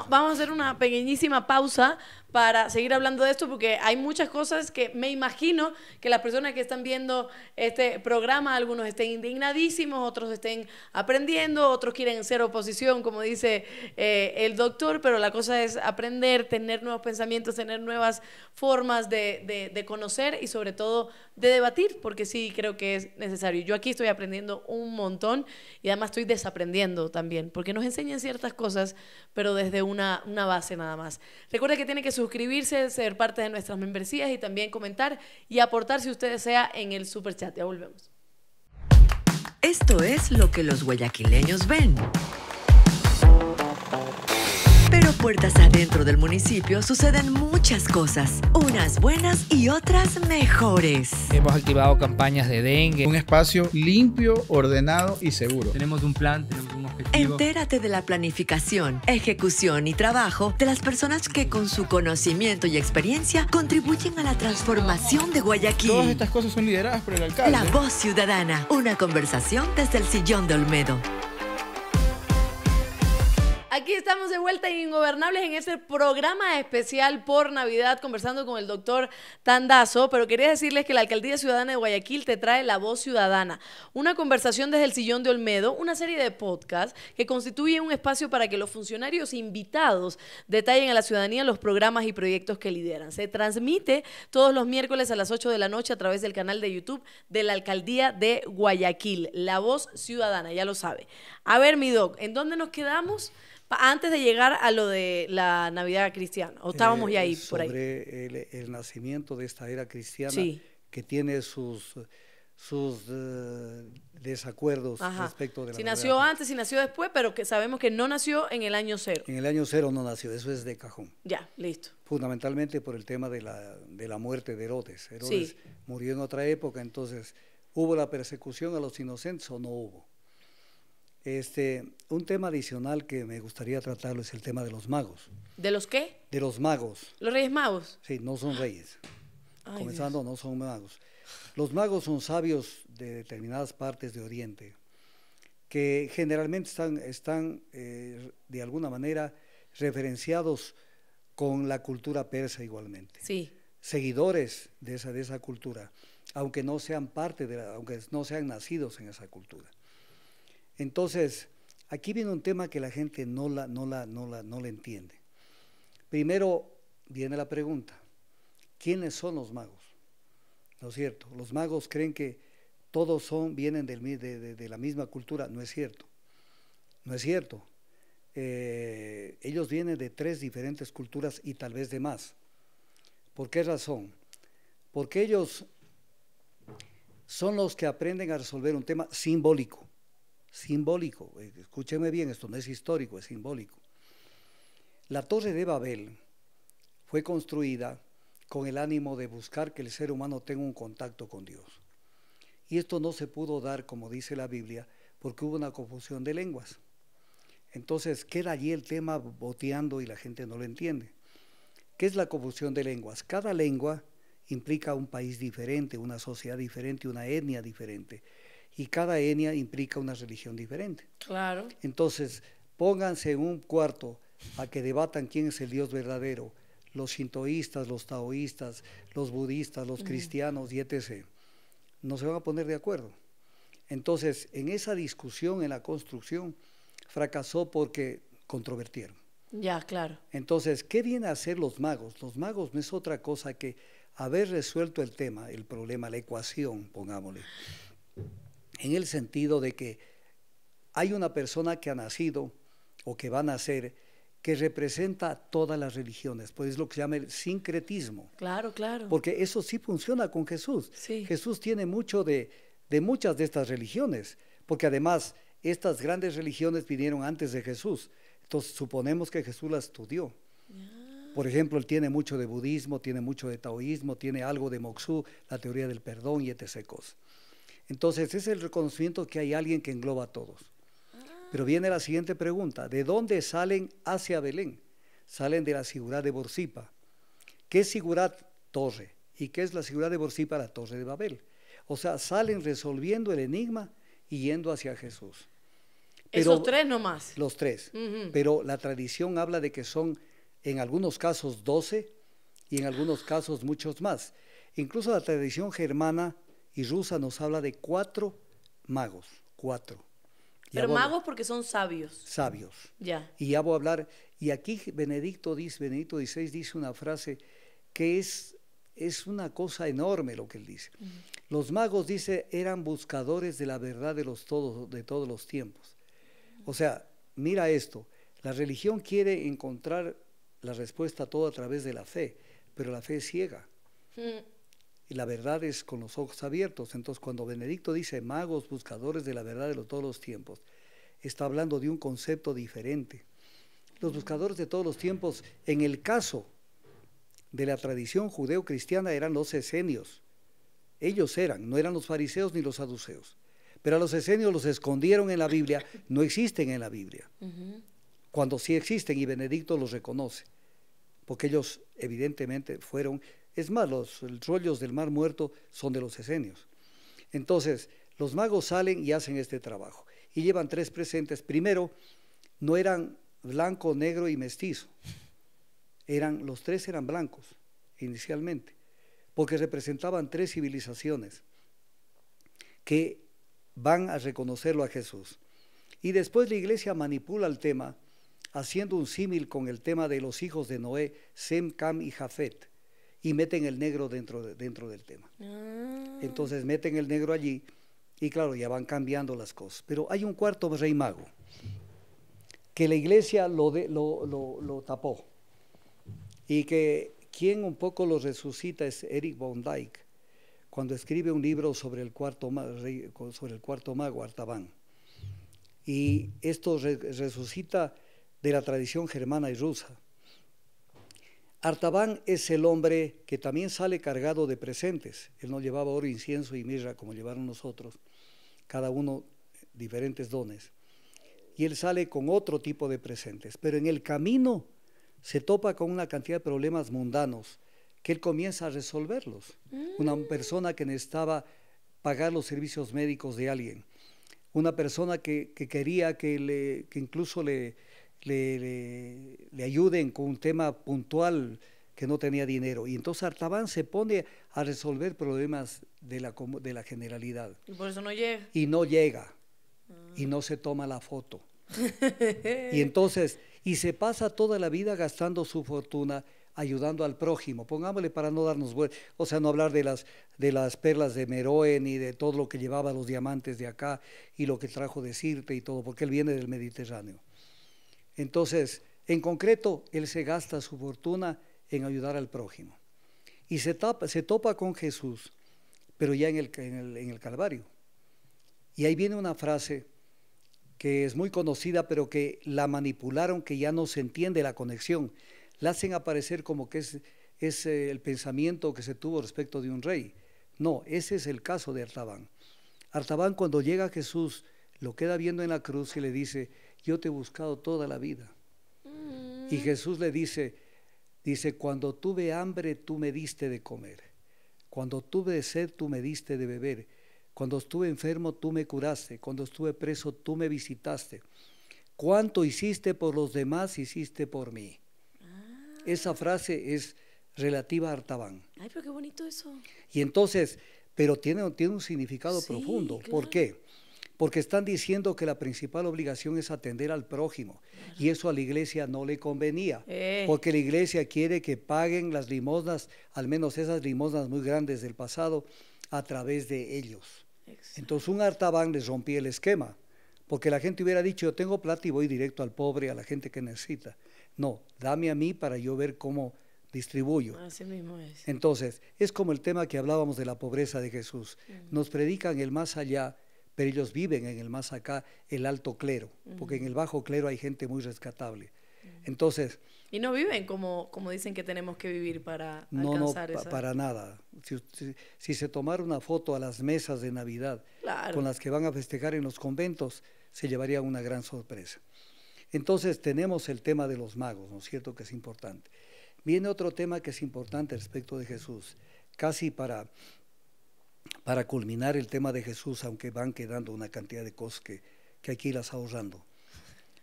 vamos, a hacer una pequeñísima pausa para seguir hablando de esto porque hay muchas cosas que me imagino que las personas que están viendo este programa, algunos estén indignadísimos, otros estén aprendiendo, otros quieren ser oposición, como dice eh, el doctor, pero la cosa es aprender, tener nuevos pensamientos, tener nuevas formas de, de conocer y sobre todo de debatir, porque sí creo que es necesario. Yo aquí estoy aprendiendo un montón y además estoy desaprendiendo también, porque nos enseñan ciertas cosas pero desde una, base nada más. Recuerda que tiene que suscribirse, ser parte de nuestras membresías y también comentar y aportar si usted desea en el super chat. Ya volvemos. Esto es lo que los guayaquileños ven. Pero puertas adentro del municipio suceden muchas cosas, unas buenas y otras mejores. Hemos activado campañas de dengue. Un espacio limpio, ordenado y seguro. Tenemos un plan, tenemos un objetivo. Entérate de la planificación, ejecución y trabajo de las personas que con su conocimiento y experiencia contribuyen a la transformación de Guayaquil. Todas estas cosas son lideradas por el alcalde. La voz ciudadana, una conversación desde el sillón de Olmedo. Aquí estamos de vuelta en Ingobernables en este programa especial por Navidad conversando con el doctor Tandazo, pero quería decirles que la Alcaldía Ciudadana de Guayaquil te trae La Voz Ciudadana, una conversación desde el sillón de Olmedo, una serie de podcasts que constituye un espacio para que los funcionarios invitados detallen a la ciudadanía los programas y proyectos que lideran. Se transmite todos los miércoles a las 8 de la noche a través del canal de YouTube de la Alcaldía de Guayaquil, La Voz Ciudadana, ya lo sabe. A ver, mi doc, ¿en dónde nos quedamos? antes de llegar a lo de la Navidad cristiana, o estábamos ya eh, ahí por ahí. Sobre el nacimiento de esta era cristiana que tiene sus sus eh, desacuerdos respecto de la Si nació antes, si nació después, pero que sabemos que no nació en el año cero. En el año cero no nació, eso es de cajón. Ya, listo. Fundamentalmente por el tema de la, de la muerte de Herodes. Herodes murió en otra época, entonces, ¿hubo la persecución a los inocentes o no hubo? Este, un tema adicional que me gustaría tratarlo es el tema de los magos. ¿De los qué? De los magos. ¿Los reyes magos? Sí, no son reyes. Comenzando, no son magos. Los magos son sabios de determinadas partes de Oriente, que generalmente están, están eh, de alguna manera referenciados con la cultura persa igualmente. Sí. Seguidores de esa, de esa cultura, aunque no sean parte de aunque no sean nacidos en esa cultura. Entonces, aquí viene un tema que la gente no la, no la, no la, no entiende. Primero viene la pregunta, ¿quiénes son los magos? ¿No es cierto? Los magos creen que todos son, vienen de, la misma cultura. No es cierto. No es cierto. Eh, ellos vienen de tres diferentes culturas y tal vez de más. ¿Por qué razón? Porque ellos son los que aprenden a resolver un tema simbólico simbólico. Eh, escúcheme bien, esto no es histórico, es simbólico. La Torre de Babel fue construida con el ánimo de buscar que el ser humano tenga un contacto con Dios. Y esto no se pudo dar, como dice la Biblia, porque hubo una confusión de lenguas. Entonces queda allí el tema boteando y la gente no lo entiende. ¿Qué es la confusión de lenguas? Cada lengua implica un país diferente, una sociedad diferente, una etnia diferente y cada etnia implica una religión diferente. Claro. Entonces, pónganse en un cuarto a que debatan quién es el Dios verdadero, los sintoístas, los taoístas, los budistas, los cristianos y etc. No se van a poner de acuerdo. Entonces, en esa discusión, en la construcción, fracasó porque controvertieron. Ya, claro. Entonces, ¿qué vienen a hacer los magos? Los magos no es otra cosa que haber resuelto el tema, el problema, la ecuación, pongámosle en el sentido de que hay una persona que ha nacido o que va a nacer que representa todas las religiones, pues es lo que se llama el sincretismo. Claro, claro. Porque eso sí funciona con Jesús. Jesús tiene mucho de, muchas de estas religiones, porque además estas grandes religiones vinieron antes de Jesús. Entonces suponemos que Jesús las estudió. Ah. Por ejemplo, él tiene mucho de budismo, tiene mucho de taoísmo, tiene algo de moxú, la teoría del perdón y etc. Entonces, es el reconocimiento que hay alguien que engloba a todos. Pero viene la siguiente pregunta, ¿de dónde salen hacia Belén? Salen de la ciudad de Borsipa. ¿Qué es Sigurat? Torre. ¿Y qué es la ciudad de Borsipa? La Torre de Babel. O sea, salen resolviendo el enigma y yendo hacia Jesús. Esos tres nomás. Los tres. Pero la tradición habla de que son en algunos casos doce y en algunos casos muchos más. Incluso la tradición germana y Rusa nos habla de cuatro magos, cuatro. Pero magos porque son sabios. Sabios. Ya. Y ya voy a hablar. Y aquí Benedicto dice, Benedicto XVI dice una frase que es, es una cosa enorme lo que él dice. Los magos, dice, eran buscadores de la verdad de, los todos, de todos los tiempos. O sea, mira esto. La religión quiere encontrar la respuesta a todo a través de la fe, pero la fe es ciega. Mm y la verdad es con los ojos abiertos. Entonces, cuando Benedicto dice magos, buscadores de la verdad de todos los tiempos, está hablando de un concepto diferente. Los buscadores de todos los tiempos, en el caso de la tradición judeo-cristiana, eran los esenios. Ellos eran, no eran los fariseos ni los saduceos. Pero a los esenios los escondieron en la Biblia, no existen en la Biblia. Cuando sí existen y Benedicto los reconoce, porque ellos evidentemente fueron es más, los rollos del mar muerto son de los esenios. Entonces, los magos salen y hacen este trabajo. Y llevan tres presentes. Primero, no eran blanco, negro y mestizo. Eran, los tres eran blancos inicialmente, porque representaban tres civilizaciones que van a reconocerlo a Jesús. Y después la iglesia manipula el tema haciendo un símil con el tema de los hijos de Noé, Sem, Cam y Jafet y meten el negro dentro, dentro del tema. Ah. Entonces meten el negro allí y claro, ya van cambiando las cosas. Pero hay un cuarto rey mago que la iglesia lo, lo, tapó y que quien un poco lo resucita es Eric von Dyck cuando escribe un libro sobre el cuarto, sobre el cuarto mago, Artaban. Y esto resucita de la tradición germana y rusa. Artabán es el hombre que también sale cargado de presentes. Él no llevaba oro, incienso y mirra como llevaron nosotros, cada uno diferentes dones. Y él sale con otro tipo de presentes. Pero en el camino se topa con una cantidad de problemas mundanos que él comienza a resolverlos. Una mm. persona que necesitaba pagar los servicios médicos de alguien. Una persona que, quería que incluso le, le, le, ayuden con un tema puntual que no tenía dinero. Y entonces Artaban se pone a resolver problemas de la, de la generalidad. Y por eso no llega. Y no llega. Mm. Y no se toma la foto. y entonces, y se pasa toda la vida gastando su fortuna ayudando al prójimo. Pongámosle para no darnos vuelta o sea, no hablar de las, de las perlas de Meroen ni de todo lo que llevaba los diamantes de acá y lo que trajo de Sirte y todo, porque él viene del Mediterráneo. Entonces, en concreto, él se gasta su fortuna en ayudar al prójimo. Y se, topa con Jesús, pero ya en el, Calvario. Y ahí viene una frase que es muy conocida, pero que la manipularon, que ya no se entiende la conexión. La hacen aparecer como que es, es eh, el pensamiento que se tuvo respecto de un rey. No, ese es el caso de Artabán. Artabán cuando llega Jesús, lo queda viendo en la cruz y le dice, yo te he buscado toda la vida. Y mm. Jesús le dice, dice, cuando tuve hambre, tú me diste de comer. Cuando tuve sed, tú me diste de beber. Cuando estuve enfermo, tú me curaste. Cuando estuve preso, tú me visitaste. Cuánto hiciste por los demás, hiciste por mí. Ah. Esa frase es relativa a Artaban. Ay, pero qué bonito eso. Y entonces, pero tiene, tiene un significado profundo. ¿Por qué? porque están diciendo que la principal obligación es atender al prójimo y eso a la iglesia no le convenía, eh. porque la iglesia quiere que paguen las limosnas, al menos esas limosnas muy grandes del pasado, a través de ellos. Entonces un artabán les rompía el esquema, porque la gente hubiera dicho, yo tengo plata y voy directo al pobre, a la gente que necesita. No, dame a mí para yo ver cómo distribuyo. Así mismo es. Entonces, es como el tema que hablábamos de la pobreza de Jesús. Mm. Nos predican el más allá pero ellos viven en el más acá el alto clero, porque en el bajo clero hay gente muy rescatable. Mm. Entonces... Y no viven como, como dicen que tenemos que vivir para no, alcanzar No, para nada. Si, se tomara una foto a las mesas de Navidad con las que van a festejar en los conventos, se llevaría una gran sorpresa. Entonces tenemos el tema de los magos, ¿no es cierto?, que es importante. Viene otro tema que es importante respecto de Jesús, casi para para culminar el tema de Jesús, aunque van quedando una cantidad de cosas que, que las ahorrando.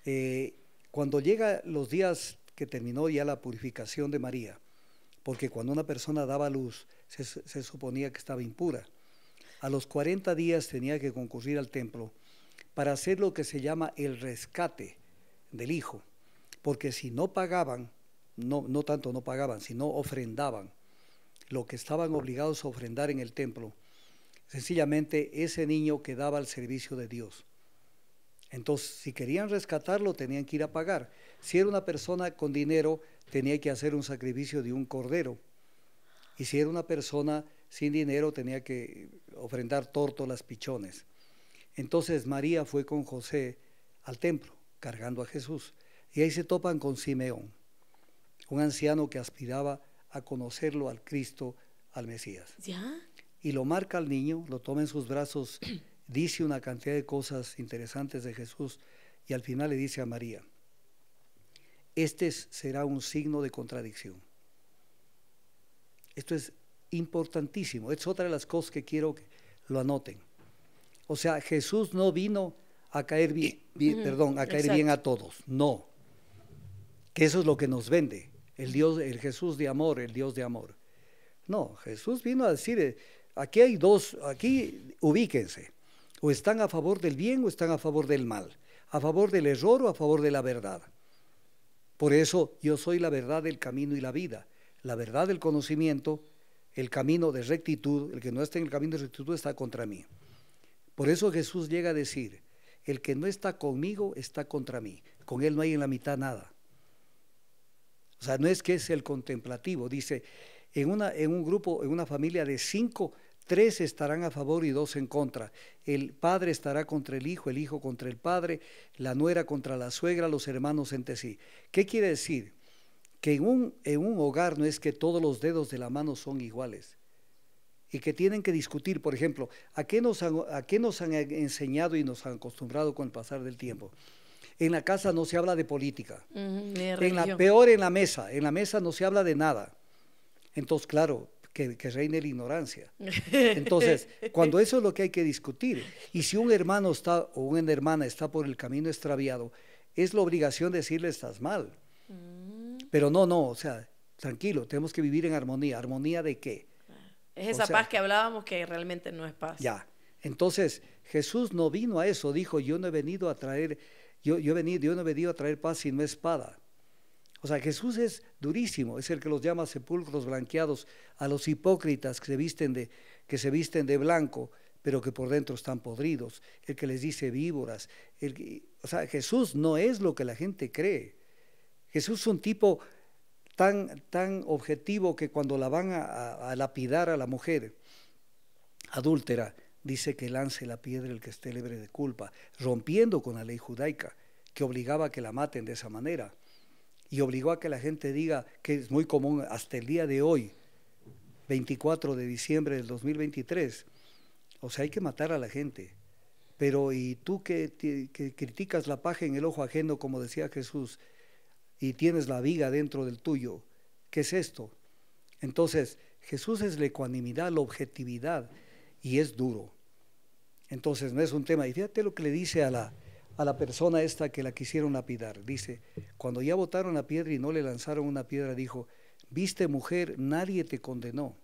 Eh, cuando llega los días que terminó ya la purificación de María, porque cuando una persona daba luz se, suponía que estaba impura, a los 40 días tenía que concurrir al templo para hacer lo que se llama el rescate del hijo, porque si no pagaban, no, no tanto no pagaban, sino ofrendaban lo que estaban obligados a ofrendar en el templo, Sencillamente ese niño quedaba al servicio de Dios. Entonces, si querían rescatarlo, tenían que ir a pagar. Si era una persona con dinero, tenía que hacer un sacrificio de un cordero. Y si era una persona sin dinero, tenía que ofrendar las pichones. Entonces María fue con José al templo, cargando a Jesús. Y ahí se topan con Simeón, un anciano que aspiraba a conocerlo al Cristo, al Mesías. ¿Ya? y lo marca al niño, lo toma en sus brazos, dice una cantidad de cosas interesantes de Jesús y al final le dice a María, este será un signo de contradicción. Esto es importantísimo, es otra de las cosas que quiero que lo anoten. O sea, Jesús no vino a caer bien, perdón, a caer bien a todos, no. Que eso es lo que nos vende, el Dios, el Jesús de amor, el Dios de amor. No, Jesús vino a decir, eh, Aquí hay dos, aquí ubíquense. O están a favor del bien o están a favor del mal. A favor del error o a favor de la verdad. Por eso yo soy la verdad, del camino y la vida. La verdad del conocimiento, el camino de rectitud, el que no está en el camino de rectitud está contra mí. Por eso Jesús llega a decir, el que no está conmigo está contra mí. Con él no hay en la mitad nada. O sea, no es que es el contemplativo. Dice, en, una, en un grupo, en una familia de cinco, tres estarán a favor y dos en contra. El padre estará contra el hijo, el hijo contra el padre, la nuera contra la suegra, los hermanos entre sí. ¿Qué quiere decir? Que en un, en un hogar no es que todos los dedos de la mano son iguales y que tienen que discutir, por ejemplo, ¿a qué nos han, a qué nos han enseñado y nos han acostumbrado con el pasar del tiempo? En la casa no se habla de política. en la, peor en la mesa. En la mesa no se habla de nada. Entonces, claro, que, reine la ignorancia. Entonces, cuando eso es lo que hay que discutir, y si un hermano está o una hermana está por el camino extraviado, es la obligación decirle estás mal. Mm. Pero no, no, o sea, tranquilo, tenemos que vivir en armonía. ¿Armonía de qué? Es esa paz que hablábamos que realmente no es paz. Ya. Entonces, Jesús no vino a eso, dijo, yo no he venido a traer, yo, yo, he venido, yo no he venido a traer paz sino espada. O sea, Jesús es durísimo, es el que los llama sepulcros blanqueados, a los hipócritas que se visten de, que se visten de blanco, pero que por dentro están podridos, el que les dice víboras. o sea, Jesús no es lo que la gente cree. Jesús es un tipo tan, tan objetivo que cuando la van a, a lapidar a la mujer adúltera, dice que lance la piedra el que esté libre de culpa, rompiendo con la ley judaica que obligaba a que la maten de esa manera y obligó a que la gente diga que es muy común hasta el día de hoy, 24 de diciembre del 2023. O sea, hay que matar a la gente. Pero y tú que, criticas la paja en el ojo ajeno, como decía Jesús, y tienes la viga dentro del tuyo, ¿qué es esto? Entonces, Jesús es la ecuanimidad, la objetividad, y es duro. Entonces, no es un tema. Y fíjate lo que le dice a la, a la persona esta que la quisieron lapidar. Dice, cuando ya botaron la piedra y no le lanzaron una piedra, dijo, viste mujer, nadie te condenó.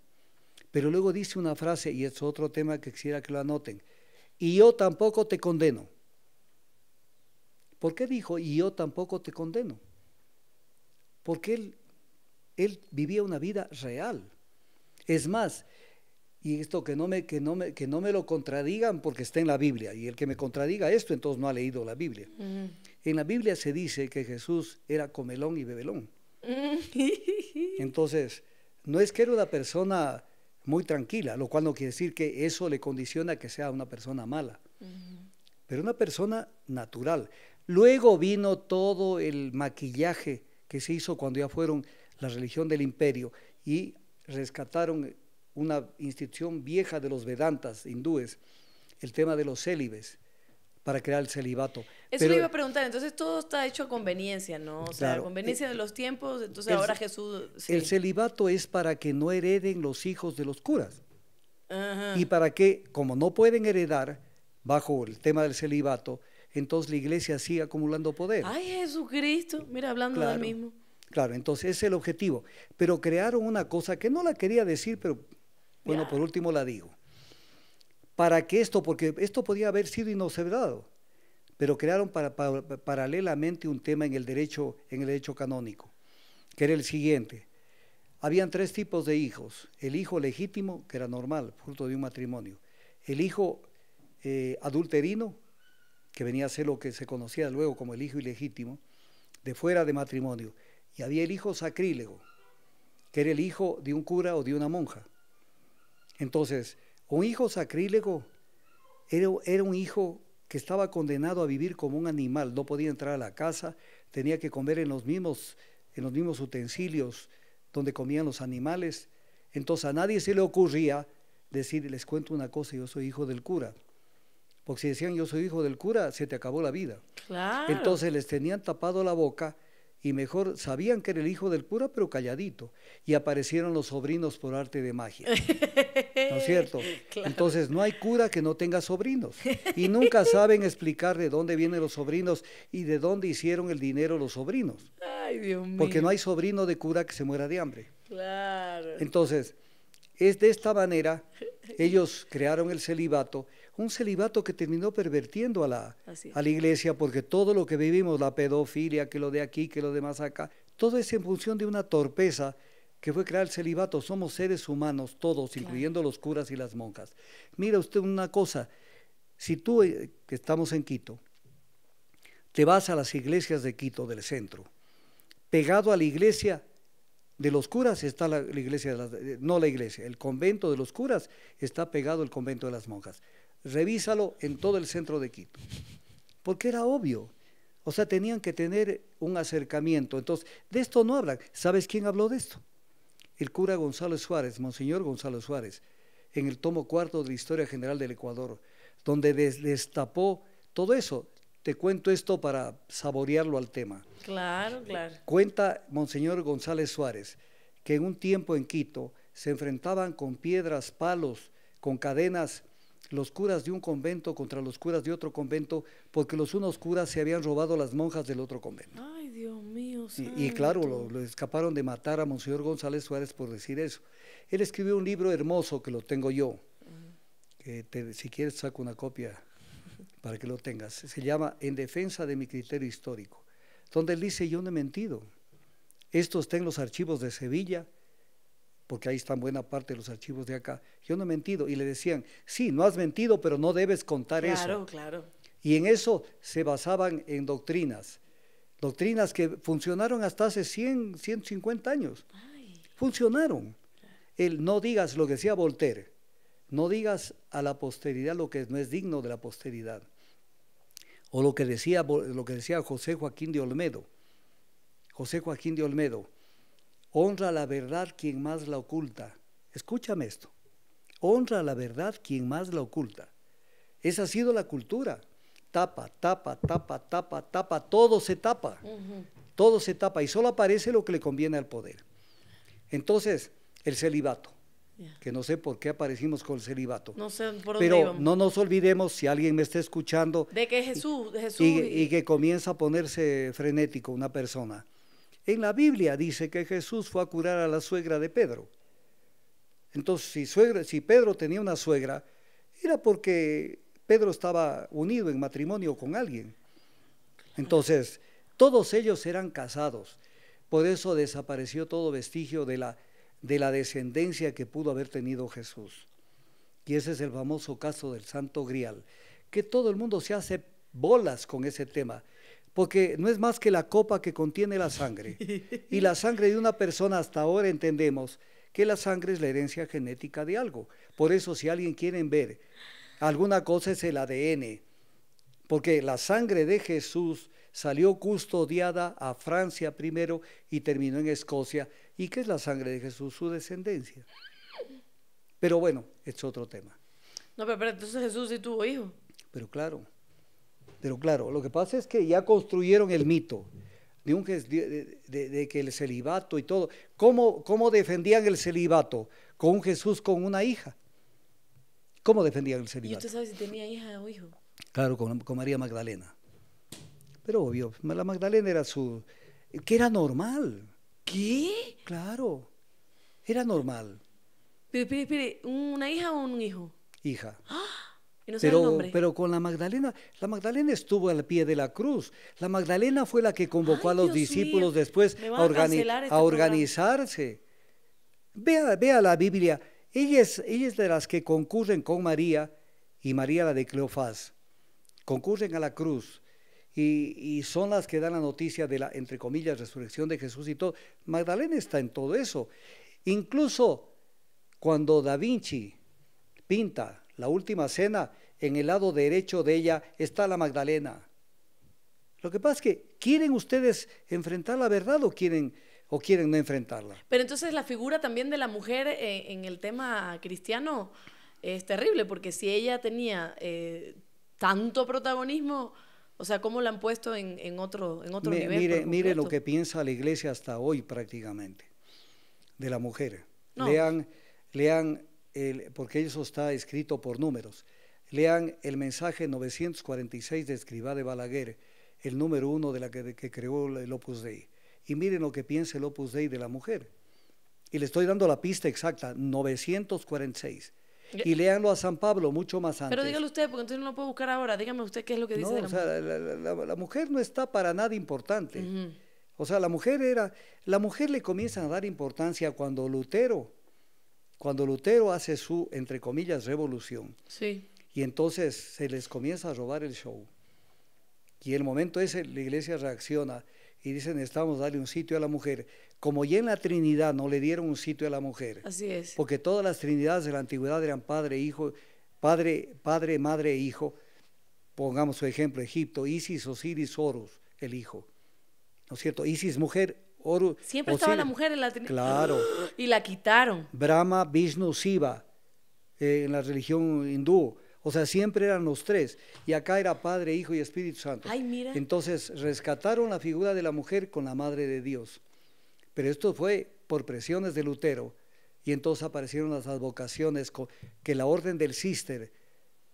Pero luego dice una frase, y es otro tema que quisiera que lo anoten, y yo tampoco te condeno. ¿Por qué dijo, y yo tampoco te condeno? Porque él, él vivía una vida real. Es más, y esto que no, me, que, no me, que no me lo contradigan porque está en la Biblia, y el que me contradiga esto entonces no ha leído la Biblia. En la Biblia se dice que Jesús era comelón y bebelón. Entonces, no es que era una persona muy tranquila, lo cual no quiere decir que eso le condiciona que sea una persona mala, pero una persona natural. Luego vino todo el maquillaje que se hizo cuando ya fueron la religión del imperio y rescataron una institución vieja de los Vedantas hindúes, el tema de los célibes para crear el celibato. Eso le iba a preguntar, entonces todo está hecho a conveniencia, ¿no? O sea, a conveniencia de los tiempos, entonces ahora Jesús... El celibato es para que no hereden los hijos de los curas. Y para que, como no pueden heredar bajo el tema del celibato, entonces la iglesia siga acumulando poder. Ay, Jesucristo, mira, hablando del mismo. Claro, entonces es el objetivo. Pero crearon una cosa que no la quería decir, pero bueno, por último la digo. ¿Para qué esto? Porque esto podía haber sido inobservado pero crearon paralelamente un tema en el, derecho, en el derecho canónico, que era el siguiente. Habían tres tipos de hijos. El hijo legítimo, que era normal, fruto de un matrimonio. El hijo eh, adulterino, que venía a ser lo que se conocía luego como el hijo ilegítimo, de fuera de matrimonio. Y había el hijo sacrílego, que era el hijo de un cura o de una monja. Entonces, un hijo sacrílego era, era un hijo que estaba condenado a vivir como un animal, no podía entrar a la casa, tenía que comer en los mismos, en los mismos utensilios donde comían los animales. Entonces a nadie se le ocurría decir, les cuento una cosa, yo soy hijo del cura. Porque si decían yo soy hijo del cura, se te acabó la vida. Entonces les tenían tapado la boca y mejor sabían que era el hijo del cura, pero calladito. Y aparecieron los sobrinos por arte de magia. ¿No es cierto? Entonces no hay cura que no tenga sobrinos. Y nunca saben explicar de dónde vienen los sobrinos y de dónde hicieron el dinero los sobrinos. Ay, Dios mío. Porque no hay sobrino de cura que se muera de hambre. Claro. Entonces, es de esta manera, ellos crearon el celibato un celibato que terminó pervertiendo a la, iglesia, porque todo lo que vivimos, la pedofilia, que lo de aquí, que lo de más acá, todo es en función de una torpeza que fue crear el celibato. Somos seres humanos todos, incluyendo los curas y las monjas. Mira usted una cosa, si tú, eh, que estamos en Quito, te vas a las iglesias de Quito, del centro, pegado a la iglesia de los curas está la, iglesia, eh, no la iglesia, el convento de los curas está pegado al convento de las monjas revísalo en todo el centro de Quito. Porque era obvio. O sea, tenían que tener un acercamiento. Entonces, de esto no hablan. ¿Sabes quién habló de esto? El cura Gonzalo Suárez, Monseñor Gonzalo Suárez, en el tomo cuarto de la Historia General del Ecuador, donde destapó todo eso. Te cuento esto para saborearlo al tema. Claro, claro. Cuenta Monseñor González Suárez que en un tiempo en Quito se enfrentaban con piedras, palos, con cadenas los curas de un convento contra los curas de otro convento, porque los unos curas se habían robado a las monjas del otro convento. Ay, Dios mío. Y, y, claro, lo, escaparon de matar a Monseñor González Suárez por decir eso. Él escribió un libro hermoso que lo tengo yo, que si quieres saco una copia para que lo tengas. Se llama En defensa de mi criterio histórico, donde él dice, yo no he mentido. Esto está en los archivos de Sevilla, porque ahí están buena parte de los archivos de acá. Yo no he mentido. Y le decían, sí, no has mentido, pero no debes contar eso. Claro, claro. Y en eso se basaban en doctrinas, doctrinas que funcionaron hasta hace 100, 150 años. Funcionaron. El no digas lo que decía Voltaire, no digas a la posteridad lo que no es digno de la posteridad. O lo que decía, lo que decía José Joaquín de Olmedo. José Joaquín de Olmedo, Honra la verdad quien más la oculta. Escúchame esto. Honra la verdad quien más la oculta. Esa ha sido la cultura. Tapa, tapa, tapa, tapa, tapa, todo se tapa. Todo se tapa y solo aparece lo que le conviene al poder. Entonces, el celibato. Que no sé por qué aparecimos con el celibato. No sé por Pero no nos olvidemos, si alguien me está escuchando. De que Jesús. Jesús y que comienza a ponerse frenético una persona en la Biblia dice que Jesús fue a curar a la suegra de Pedro. Entonces, si, Pedro tenía una suegra, era porque Pedro estaba unido en matrimonio con alguien. Entonces, todos ellos eran casados. Por eso desapareció todo vestigio de la, de la descendencia que pudo haber tenido Jesús. Y ese es el famoso caso del Santo Grial, que todo el mundo se hace bolas con ese tema porque no es más que la copa que contiene la sangre. Y la sangre de una persona hasta ahora entendemos que la sangre es la herencia genética de algo. Por eso si alguien quiere ver alguna cosa es el ADN, porque la sangre de Jesús salió custodiada a Francia primero y terminó en Escocia. ¿Y qué es la sangre de Jesús? Su descendencia. Pero bueno, es otro tema. No, pero, entonces Jesús sí tuvo hijo. Pero claro. Pero claro, lo que pasa es que ya construyeron el mito de, que el celibato y todo. ¿Cómo, defendían el celibato? Con un Jesús con una hija. ¿Cómo defendían el celibato? ¿Y usted sabe si tenía hija o hijo? Claro, con, María Magdalena. Pero obvio, la Magdalena era su. que era normal. ¿Qué? Claro, era normal. espere, espere, ¿una hija o un hijo? Hija. ¡Ah! pero, pero con la Magdalena, la Magdalena estuvo al pie de la cruz. La Magdalena fue la que convocó a los discípulos después a, este organizarse. Vea, vea la Biblia. Ella es, de las que concurren con María y María la de Cleofás. Concurren a la cruz. Y, y, son las que dan la noticia de la, entre comillas, resurrección de Jesús y todo. Magdalena está en todo eso. Incluso cuando Da Vinci pinta la última cena, en el lado derecho de ella está la Magdalena. Lo que pasa es que, ¿quieren ustedes enfrentar la verdad o quieren, o quieren no enfrentarla? Pero entonces la figura también de la mujer eh, en el tema cristiano es terrible, porque si ella tenía eh, tanto protagonismo, o sea, ¿cómo la han puesto en, otro, en otro nivel? Mire, lo que piensa la iglesia hasta hoy prácticamente, de la mujer. lean porque eso está escrito por números. Lean el mensaje 946 de Escribá de Balaguer, el número uno de la que, creó el Opus Dei. Y miren lo que piensa el Opus Dei de la mujer. Y le estoy dando la pista exacta, 946. Y leanlo a San Pablo mucho más antes. Pero díganlo usted, porque entonces no lo puedo buscar ahora. Dígame usted qué es lo que dice la, o sea, mujer. La, mujer no está para nada importante. O sea, la mujer era. La mujer le comienza a dar importancia cuando Lutero cuando Lutero hace su, entre comillas, revolución, y entonces se les comienza a robar el show. Y el momento ese la iglesia reacciona y dicen, necesitamos darle un sitio a la mujer. Como ya en la Trinidad no le dieron un sitio a la mujer. Así es. Porque todas las Trinidades de la antigüedad eran padre, hijo, padre, padre, madre e hijo. Pongamos su ejemplo, Egipto, Isis, Osiris, Horus, el hijo. ¿No es cierto? Isis mujer, Siempre estaba la mujer en la Claro. Y la quitaron. Brahma, Vishnu, Siva, eh, en la religión hindú. O sea, siempre eran los tres. Y acá era Padre, Hijo y Espíritu Santo. Ay, mira. Entonces rescataron la figura de la mujer con la Madre de Dios. Pero esto fue por presiones de Lutero. Y entonces aparecieron las advocaciones que la orden del Cister,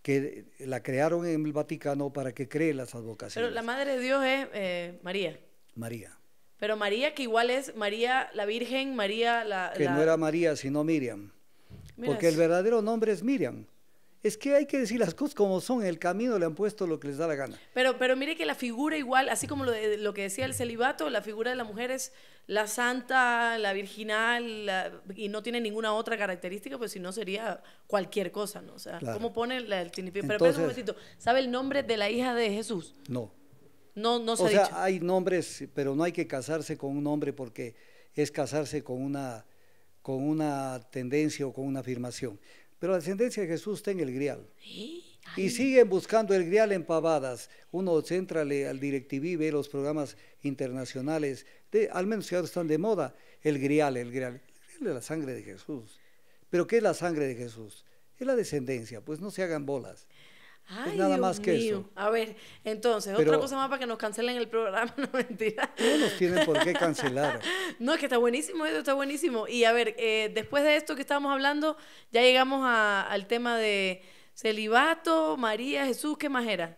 que la crearon en el Vaticano para que cree las advocaciones. Pero la Madre de Dios es eh, María. María. Pero María, que igual es María la Virgen, María la... Que no era María, sino Miriam. porque el verdadero nombre es Miriam. Es que hay que decir las cosas como son, en el camino le han puesto lo que les da la gana. Pero, pero mire que la figura igual, así como lo, que decía el celibato, la figura de la mujer es la santa, la virginal, y no tiene ninguna otra característica, pues si no sería cualquier cosa, ¿no? O sea, ¿cómo pone el Pero un momentito, ¿sabe el nombre de la hija de Jesús? No. No, no se o sea, hay nombres, pero no hay que casarse con un nombre porque es casarse con una, con una tendencia o con una afirmación. Pero la descendencia de Jesús está en el grial. ¿Eh? Y siguen buscando el grial en pavadas. Uno céntrale al DirecTV, ve los programas internacionales, de, al menos ya ahora están de moda, el grial, el grial. El grial es la sangre de Jesús. ¿Pero qué es la sangre de Jesús? Es la descendencia, pues no se hagan bolas. Ay, nada más que eso. A ver, entonces, otra cosa más para que nos cancelen el programa, no mentira. No nos tienen por qué cancelar. no, es que está buenísimo, eso está buenísimo. Y a ver, eh, después de esto que estábamos hablando, ya llegamos al tema de celibato, María, Jesús, ¿qué más era?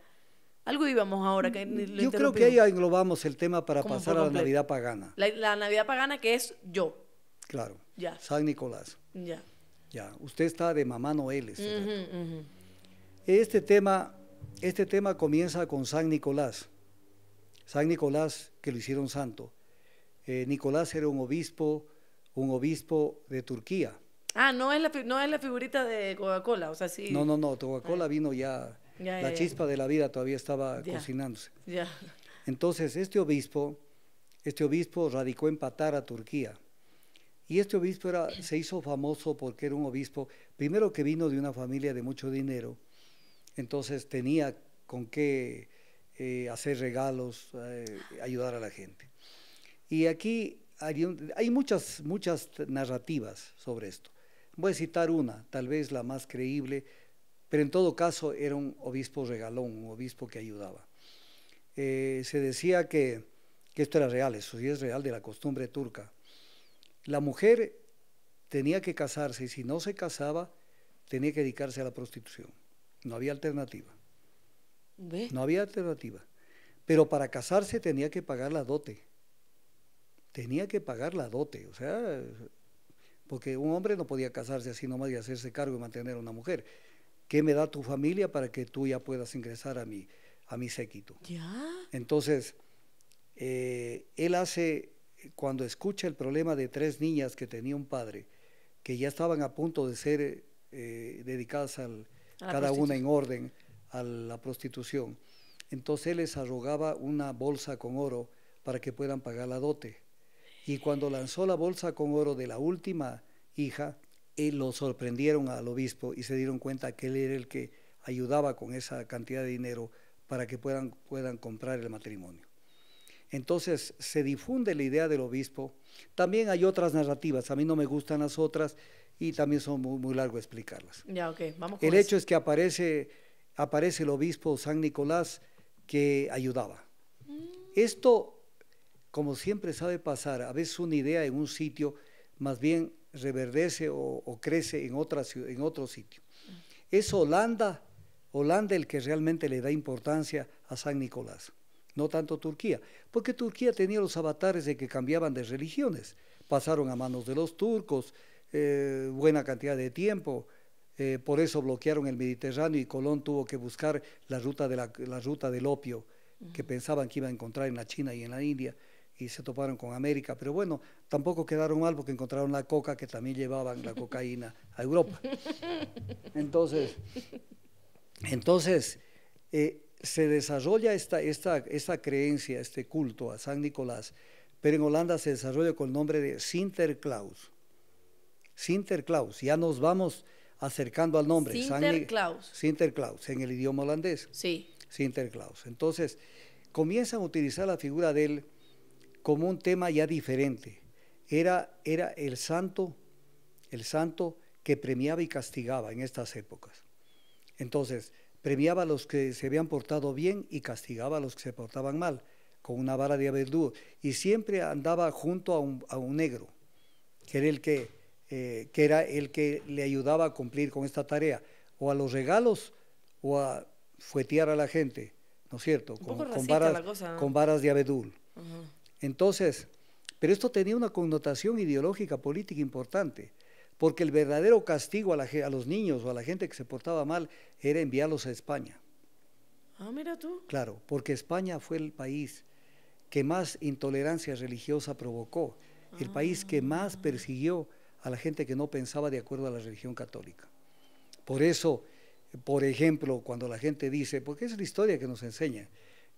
Algo íbamos ahora. Que mm, Yo creo que ahí englobamos el tema para pasar a la Navidad pagana. La, Navidad pagana que es yo. Claro. Ya. San Nicolás. Ya. Ya. Usted está de mamá Noel. Este tema, este tema comienza con San Nicolás. San Nicolás, que lo hicieron santo. Eh, Nicolás era un obispo, un obispo de Turquía. Ah, no es la, no es la figurita de Coca-Cola, o sea, sí. No, no, no, Coca-Cola ah. vino ya, la chispa de la vida todavía estaba cocinándose. Entonces, este obispo, este obispo radicó en Patara, Turquía. Y este obispo era, se hizo famoso porque era un obispo, primero que vino de una familia de mucho dinero, entonces tenía con qué eh, hacer regalos, eh, ayudar a la gente. Y aquí hay, muchas, muchas narrativas sobre esto. Voy a citar una, tal vez la más creíble, pero en todo caso era un obispo regalón, un obispo que ayudaba. Eh, se decía que, que esto era real, eso sí es real de la costumbre turca. La mujer tenía que casarse y si no se casaba, tenía que dedicarse a la prostitución. No había alternativa. ¿Ve? No había alternativa. Pero para casarse tenía que pagar la dote. Tenía que pagar la dote. O sea, porque un hombre no podía casarse así nomás y hacerse cargo y mantener a una mujer. ¿Qué me da tu familia para que tú ya puedas ingresar a mi, a mi séquito? ¿Ya? Entonces, eh, él hace, cuando escucha el problema de tres niñas que tenía un padre, que ya estaban a punto de ser eh, dedicadas al, cada una en orden a la prostitución. Entonces él les arrogaba una bolsa con oro para que puedan pagar la dote. Y cuando lanzó la bolsa con oro de la última hija, él eh, lo sorprendieron al obispo y se dieron cuenta que él era el que ayudaba con esa cantidad de dinero para que puedan, puedan comprar el matrimonio. Entonces se difunde la idea del obispo. También hay otras narrativas, a mí no me gustan las otras, y también son muy, muy largo explicarlas. El hecho es que aparece, aparece el obispo San Nicolás que ayudaba. Mm. Esto, como siempre sabe pasar, a veces una idea en un sitio más bien reverdece o, crece en, otra, en otro sitio. Mm. Es Holanda, Holanda el que realmente le da importancia a San Nicolás, no tanto Turquía, porque Turquía tenía los avatares de que cambiaban de religiones, pasaron a manos de los turcos, eh, buena cantidad de tiempo. Eh, por eso bloquearon el Mediterráneo y Colón tuvo que buscar la ruta, de la, ruta del opio, que pensaban que iba a encontrar en la China y en la India, y se toparon con América. Pero bueno, tampoco quedaron mal porque encontraron la coca, que también llevaban la cocaína a Europa. Entonces, entonces eh, se desarrolla esta, esta, esta creencia, este culto a San Nicolás, pero en Holanda se desarrolla con el nombre de Sinterklaas. Sinterklaas, ya nos vamos acercando al nombre. Sinterklaas. Sinterklaas, en el idioma holandés. Sí. Sinterklaas. Entonces, comienzan a utilizar la figura de él como un tema ya diferente. Era, era el santo, el santo que premiaba y castigaba en estas épocas. Entonces, premiaba a los que se habían portado bien y castigaba a los que se portaban mal, con una vara de abedul Y siempre andaba junto a un negro, que era el que eh, que era el que le ayudaba a cumplir con esta tarea, o a los regalos o a fuetear a la gente, ¿no es cierto? Con, varas, de abedul. Entonces, pero esto tenía una connotación ideológica política importante, porque el verdadero castigo a, los niños o a la gente que se portaba mal era enviarlos a España. Ah, mira tú. Claro, porque España fue el país que más intolerancia religiosa provocó, el país que ah. más persiguió a la gente que no pensaba de acuerdo a la religión católica. Por eso, por ejemplo, cuando la gente dice, porque es la historia que nos enseña,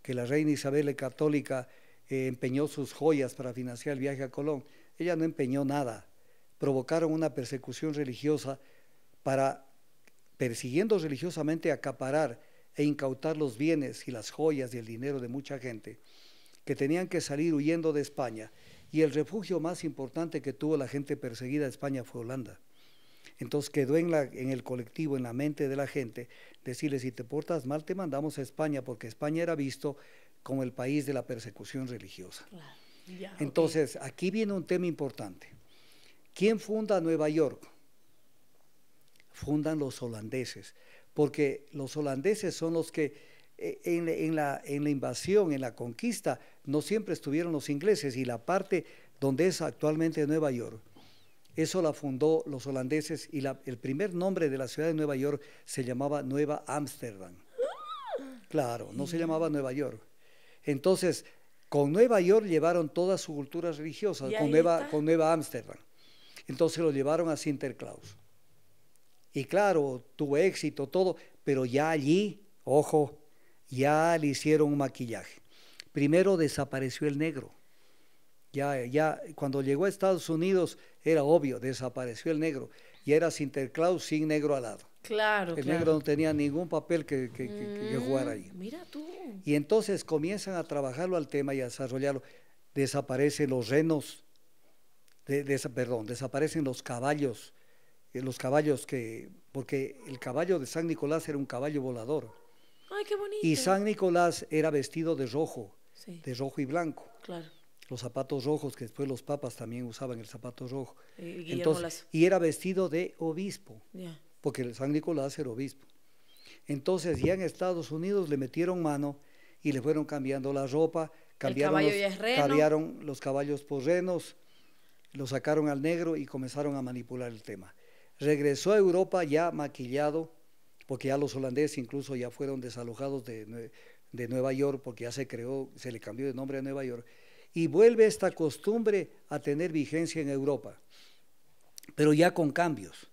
que la reina Isabel la católica eh, empeñó sus joyas para financiar el viaje a Colón, ella no empeñó nada. Provocaron una persecución religiosa para, persiguiendo religiosamente, acaparar e incautar los bienes y las joyas y el dinero de mucha gente que tenían que salir huyendo de España y el refugio más importante que tuvo la gente perseguida de España fue Holanda. Entonces quedó en, en el colectivo, en la mente de la gente, decirle, si te portas mal, te mandamos a España, porque España era visto como el país de la persecución religiosa. Entonces, aquí viene un tema importante. ¿Quién funda Nueva York? Fundan los holandeses, porque los holandeses son los que e, en, la, invasión, en la conquista, no siempre estuvieron los ingleses y la parte donde es actualmente Nueva York. Eso la fundó los holandeses y el primer nombre de la ciudad de Nueva York se llamaba Nueva Ámsterdam. Claro, no se llamaba Nueva York. Entonces, con Nueva York llevaron todas sus culturas religiosas, con Nueva, con Nueva Ámsterdam. Entonces lo llevaron a Sinterklaas. Y claro, tuvo éxito, todo, pero ya allí, ojo, ya le hicieron un maquillaje. Primero desapareció el negro. Ya, ya, cuando llegó a Estados Unidos era obvio, desapareció el negro. Y era Sinterklaas sin negro al lado. Claro. El negro no tenía ningún papel que, mm, jugar ahí. Mira tú. Y entonces comienzan a trabajarlo al tema y a desarrollarlo. Desaparecen los renos, de, perdón, desaparecen los caballos, eh, los caballos que, porque el caballo de San Nicolás era un caballo volador. Y San Nicolás era vestido de rojo, de rojo y blanco. Claro. Los zapatos rojos, que después los papas también usaban el zapato rojo. Y, Entonces, y era vestido de obispo, porque San Nicolás era obispo. Entonces ya en Estados Unidos le metieron mano y le fueron cambiando la ropa, cambiaron, los, cambiaron los caballos por renos, lo sacaron al negro y comenzaron a manipular el tema. Regresó a Europa ya maquillado, porque ya los holandeses incluso ya fueron desalojados de, Nueva York, porque ya se creó, se le cambió de nombre a Nueva York, y vuelve esta costumbre a tener vigencia en Europa, pero ya con cambios.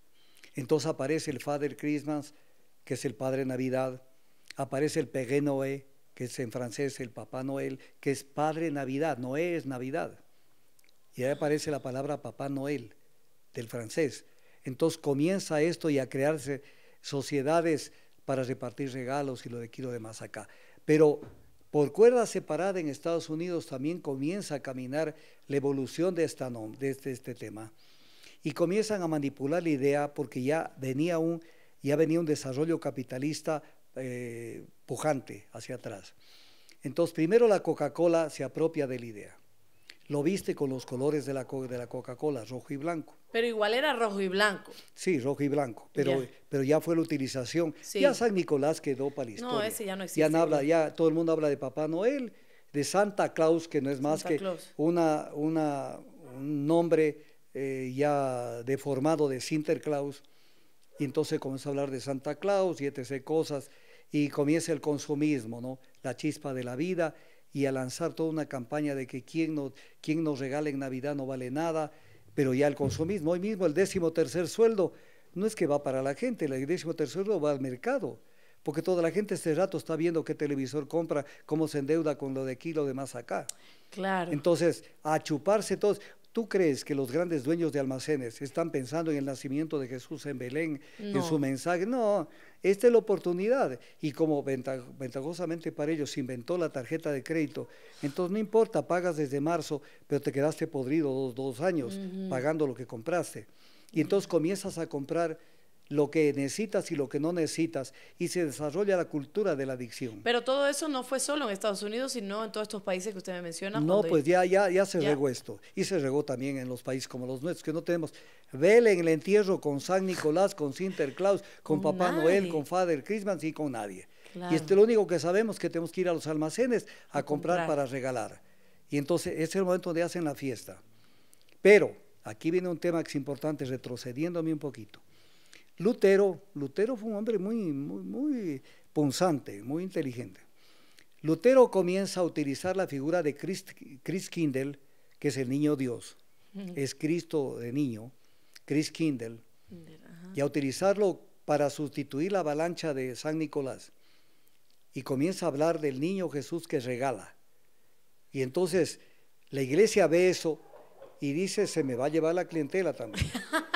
Entonces aparece el Father Christmas, que es el Padre Navidad, aparece el Père Noé, que es en francés el Papá Noel, que es Padre Navidad, Noé es Navidad. Y ahí aparece la palabra Papá Noel del francés. Entonces comienza esto y a crearse sociedades para repartir regalos y lo de Kilo de más acá. Pero por cuerda separada en Estados Unidos también comienza a caminar la evolución de, esta, este, de este tema. Y comienzan a manipular la idea porque ya venía un, ya venía un desarrollo capitalista eh, pujante hacia atrás. Entonces, primero la Coca-Cola se apropia de la idea. Lo viste con los colores de la, de la Coca-Cola, rojo y blanco. Pero igual era rojo y blanco. Sí, rojo y blanco, pero ya, pero ya fue la utilización. Ya San Nicolás quedó para la historia. No, ese ya no existe. Ya, habla, ya todo el mundo habla de Papá Noel, de Santa Claus, que no es más que una, una, un nombre eh, ya deformado de Sinterklaus. Y entonces comienza a hablar de Santa Claus y etc. cosas. Y comienza el consumismo, ¿no? La chispa de la vida y a lanzar toda una campaña de que quien no quien nos regale en Navidad no vale nada pero ya el consumismo, hoy mismo el décimo tercer sueldo, no es que va para la gente, el décimo tercer sueldo va al mercado. Porque toda la gente este rato está viendo qué televisor compra, cómo se endeuda con lo de aquí, lo demás acá. Claro. Entonces, a chuparse todos. ¿Tú crees que los grandes dueños de almacenes están pensando en el nacimiento de Jesús en Belén, en su mensaje? No, esta es la oportunidad. Y como ventajosamente para ellos se inventó la tarjeta de crédito, entonces no importa, pagas desde marzo, pero te quedaste podrido dos, años pagando lo que compraste. Y entonces comienzas a comprar lo que necesitas y lo que no necesitas y se desarrolla la cultura de la adicción. Pero todo eso no fue solo en Estados Unidos, sino en todos estos países que usted me menciona. No, pues ya, ya, ya se regó esto y se regó también en los países como los nuestros, que no tenemos vele en el entierro con San Nicolás, con Sinterklaas, con, con Papá Noel, con Father Christmas y con nadie. Y esto es lo único que sabemos que tenemos que ir a los almacenes a, comprar, para regalar. Y entonces es el momento donde hacen la fiesta. Pero aquí viene un tema que es importante, retrocediéndome un poquito. Lutero, Lutero fue un hombre muy, muy, muy punzante, muy inteligente. Lutero comienza a utilizar la figura de Chris, Chris Kindle, que es el niño Dios, es Cristo de niño, Chris Kindle, y a utilizarlo para sustituir la avalancha de San Nicolás. Y comienza a hablar del niño Jesús que regala. Y entonces la iglesia ve eso y dice, se me va a llevar la clientela también.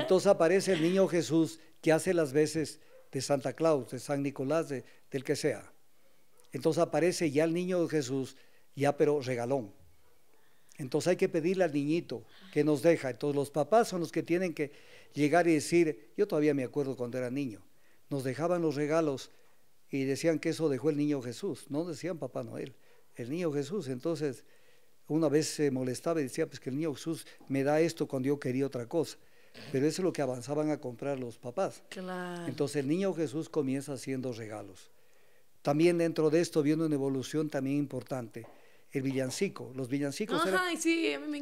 Entonces aparece el niño Jesús que hace las veces de Santa Claus, de San Nicolás, del que sea. Entonces aparece ya el niño Jesús, ya pero regalón. Entonces hay que pedirle al niñito que nos deja. Entonces los papás son los que tienen que llegar y decir, yo todavía me acuerdo cuando era niño, nos dejaban los regalos y decían que eso dejó el niño Jesús, no decían Papá Noel, el niño Jesús. Entonces una vez se molestaba y decía, pues que el niño Jesús me da esto cuando yo quería otra cosa. Pero eso es lo que avanzaban a comprar los papás. Entonces el niño Jesús comienza haciendo regalos. También dentro de esto viene una evolución también importante. El villancico. Los villancicos,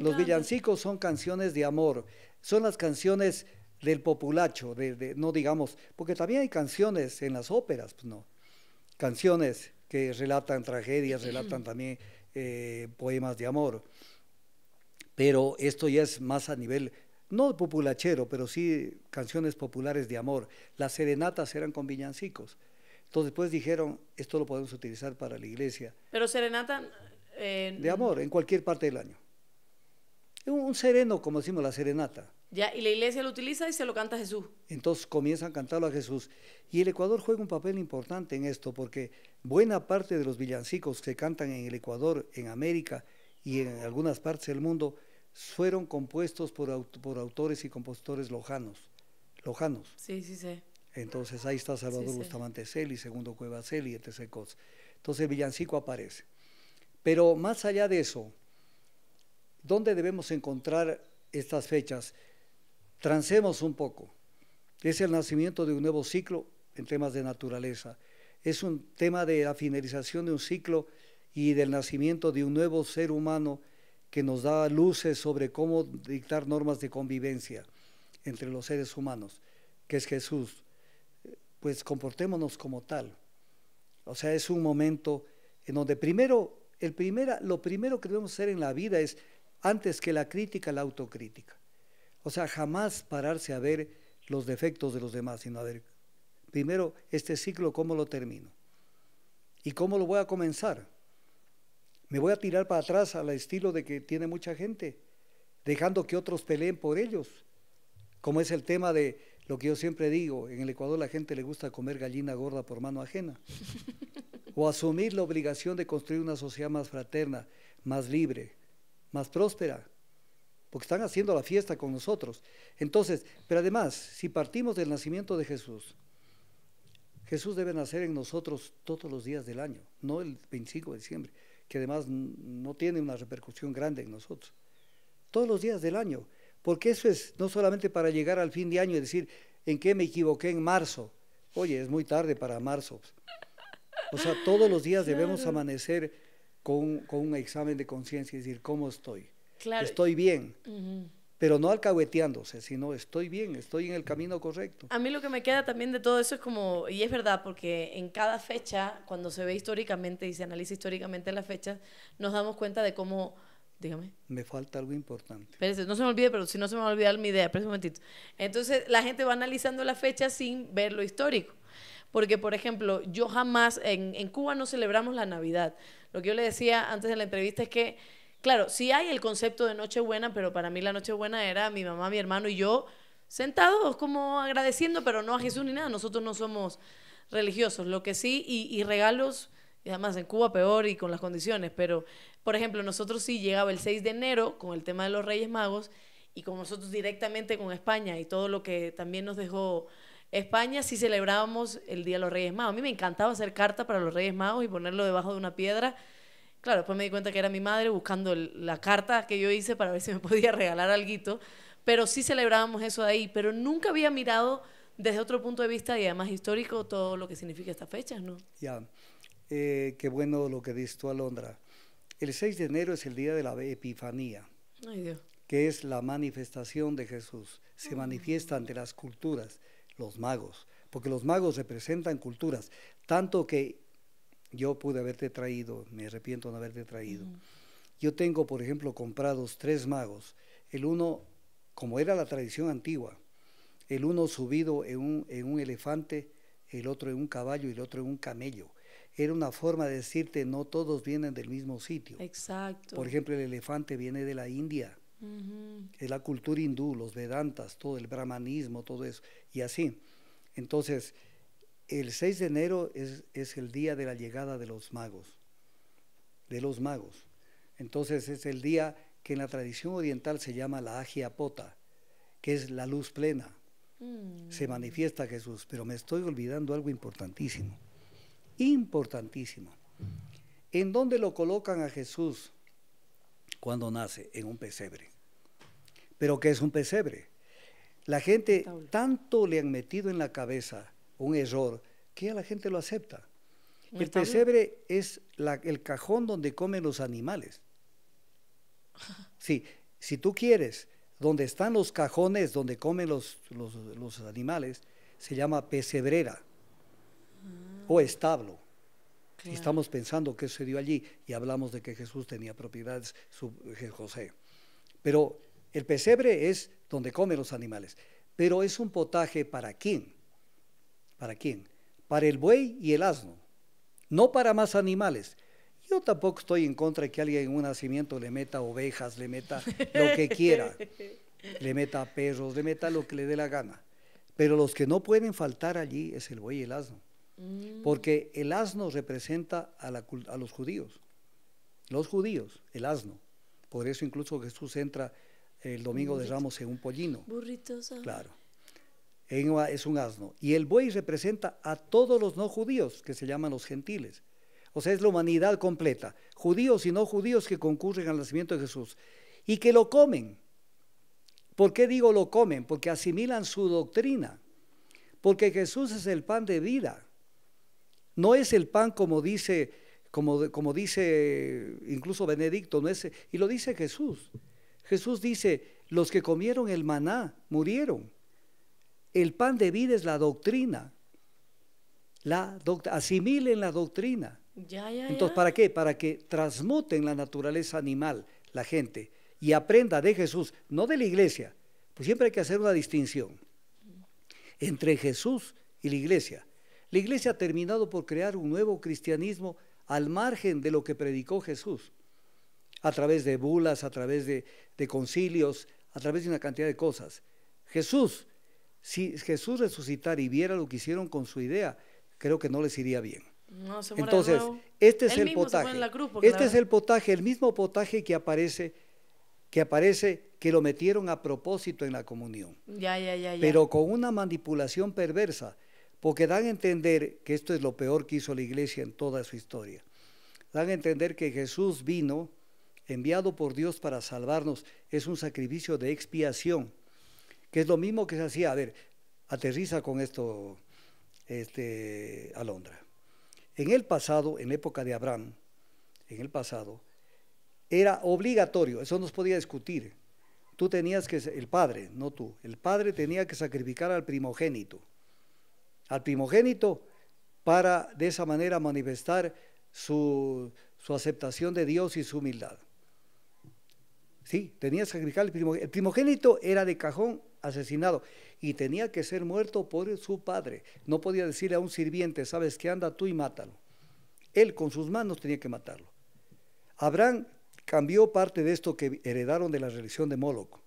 los villancicos son canciones de amor. Son las canciones del populacho, no digamos, porque también hay canciones en las óperas, pues no. Canciones que relatan tragedias, relatan también eh, poemas de amor. Pero esto ya es más a nivel no populachero, pero sí canciones populares de amor. Las serenatas eran con villancicos. Entonces después dijeron, esto lo podemos utilizar para la iglesia. Pero serenata... Eh, de amor, en cualquier parte del año. Un, un sereno, como decimos, la serenata. Ya, y la iglesia lo utiliza y se lo canta a Jesús. Entonces comienzan a cantarlo a Jesús. Y el Ecuador juega un papel importante en esto, porque buena parte de los villancicos que cantan en el Ecuador, en América y en algunas partes del mundo, fueron compuestos por, autores y compositores lojanos. Lojanos. Sí, sí, sí. Entonces ahí está Salvador Bustamante Bustamante Celi, Segundo Cueva Celi, etc. Entonces villancico aparece. Pero más allá de eso, ¿dónde debemos encontrar estas fechas? Trancemos un poco. Es el nacimiento de un nuevo ciclo en temas de naturaleza. Es un tema de la finalización de un ciclo y del nacimiento de un nuevo ser humano que nos da luces sobre cómo dictar normas de convivencia entre los seres humanos, que es Jesús, pues comportémonos como tal. O sea, es un momento en donde primero, el primera, lo primero que debemos hacer en la vida es, antes que la crítica, la autocrítica. O sea, jamás pararse a ver los defectos de los demás, sino a ver, primero, este ciclo, ¿cómo lo termino? ¿Y cómo lo voy a comenzar? Me voy a tirar para atrás al estilo de que tiene mucha gente, dejando que otros peleen por ellos. Como es el tema de lo que yo siempre digo, en el Ecuador la gente le gusta comer gallina gorda por mano ajena. o asumir la obligación de construir una sociedad más fraterna, más libre, más próspera, porque están haciendo la fiesta con nosotros. Entonces, pero además, si partimos del nacimiento de Jesús, Jesús debe nacer en nosotros todos los días del año, no el 25 de diciembre que además no tiene una repercusión grande en nosotros. Todos los días del año, porque eso es no solamente para llegar al fin de año y decir, ¿en qué me equivoqué en marzo? Oye, es muy tarde para marzo. O sea, todos los días debemos amanecer con, con, un examen de conciencia y decir, ¿cómo estoy? Claro. ¿Estoy bien? Uh pero no alcahueteándose, sino estoy bien, estoy en el camino correcto. A mí lo que me queda también de todo eso es como, y es verdad, porque en cada fecha, cuando se ve históricamente y se analiza históricamente la fecha, nos damos cuenta de cómo, dígame. Me falta algo importante. no se me olvide, pero si no se me va a olvidar mi idea, espérese un momentito. Entonces la gente va analizando la fecha sin ver lo histórico. Porque, por ejemplo, yo jamás, en, en Cuba no celebramos la Navidad. Lo que yo le decía antes de la entrevista es que Claro, sí hay el concepto de Nochebuena, pero para mí la Nochebuena era mi mamá, mi hermano y yo sentados como agradeciendo, pero no a Jesús ni nada. Nosotros no somos religiosos, lo que sí, y, regalos, y además en Cuba peor y con las condiciones, pero por ejemplo, nosotros sí llegaba el 6 de enero con el tema de los Reyes Magos y con nosotros directamente con España y todo lo que también nos dejó España, sí celebrábamos el Día de los Reyes Magos. A mí me encantaba hacer carta para los Reyes Magos y ponerlo debajo de una piedra Claro, después me di cuenta que era mi madre buscando la carta que yo hice para ver si me podía regalar algo, pero sí celebrábamos eso de ahí, pero nunca había mirado desde otro punto de vista y además histórico todo lo que significa esta fecha. ¿no? Ya, eh, qué bueno lo que dices tú, Alondra. El 6 de enero es el día de la Epifanía, Ay, Dios. que es la manifestación de Jesús. Se mm. manifiesta ante las culturas, los magos, porque los magos representan culturas, tanto que yo pude haberte traído, me arrepiento de haberte traído. Yo tengo, por ejemplo, comprados tres magos. El uno, como era la tradición antigua, el uno subido en un, en un elefante, el otro en un caballo y el otro en un camello. Era una forma de decirte, no todos vienen del mismo sitio. Exacto. Por ejemplo, el elefante viene de la India. Es la cultura hindú, los Vedantas, todo el brahmanismo, todo eso. Y así. Entonces, el 6 de enero es, el día de la llegada de los magos, de los magos. Entonces es el día que en la tradición oriental se llama la agia pota que es la luz plena. Se mm. manifiesta Jesús, pero me estoy olvidando algo importantísimo, importantísimo. ¿En dónde lo colocan a Jesús cuando nace? En un pesebre. ¿Pero qué es un pesebre? La gente tanto le han metido en la cabeza un error, que la gente lo acepta. El pesebre es el cajón donde comen los animales. Sí, si tú quieres, donde están los cajones donde comen los, los, animales, se llama pesebrera ah. o establo. Estamos pensando qué sucedió allí y hablamos de que Jesús tenía propiedades, su, José. Pero el pesebre es donde comen los animales. Pero es un potaje para quién? ¿Para quién? Para el buey y el asno, no para más animales. Yo tampoco estoy en contra de que alguien en un nacimiento le meta ovejas, le meta lo que quiera, le meta perros, le meta lo que le dé la gana. Pero los que no pueden faltar allí es el buey y el asno. Mm. Porque el asno representa a, los judíos. Los judíos, el asno. Por eso incluso Jesús entra el domingo de Ramos en un pollino. Burritos. Ah. Claro es un asno. Y el buey representa a todos los no judíos, que se llaman los gentiles. O sea, es la humanidad completa, judíos y no judíos que concurren al nacimiento de Jesús y que lo comen. ¿Por qué digo lo comen? Porque asimilan su doctrina. Porque Jesús es el pan de vida. No es el pan como dice, como, como dice incluso Benedicto, no es, y lo dice Jesús. Jesús dice, los que comieron el maná murieron. El pan de vida es la doctrina. La asimilen la doctrina. Entonces, ¿para qué? Para que transmuten la naturaleza animal, la gente, y aprenda de Jesús, no de la iglesia. Pues siempre hay que hacer una distinción entre Jesús y la iglesia. La iglesia ha terminado por crear un nuevo cristianismo al margen de lo que predicó Jesús, a través de bulas, a través de concilios, a través de una cantidad de cosas. Jesús si Jesús resucitara y viera lo que hicieron con su idea, creo que no les iría bien. No, Entonces, este es el potaje. Este es el potaje, el mismo potaje que aparece, que aparece que lo metieron a propósito en la comunión. Ya, ya, ya, pero con una manipulación perversa, porque dan a entender que esto es lo peor que hizo la iglesia en toda su historia. Dan a entender que Jesús vino, enviado por Dios para salvarnos, es un sacrificio de expiación que es lo mismo que se hacía, a ver, aterriza con esto, este, Alondra. En el pasado, en época de Abraham, en el pasado, era obligatorio, eso no se podía discutir. Tú tenías que, el padre, no tú, el padre tenía que sacrificar al primogénito, al primogénito para de esa manera manifestar su aceptación de Dios y su humildad. Sí, tenía que sacrificar el primogénito. era de cajón asesinado y tenía que ser muerto por su padre. No podía decirle a un sirviente, sabes que anda tú y mátalo. Él con sus manos tenía que matarlo. Abraham cambió parte de esto que heredaron de la religión de Moloch,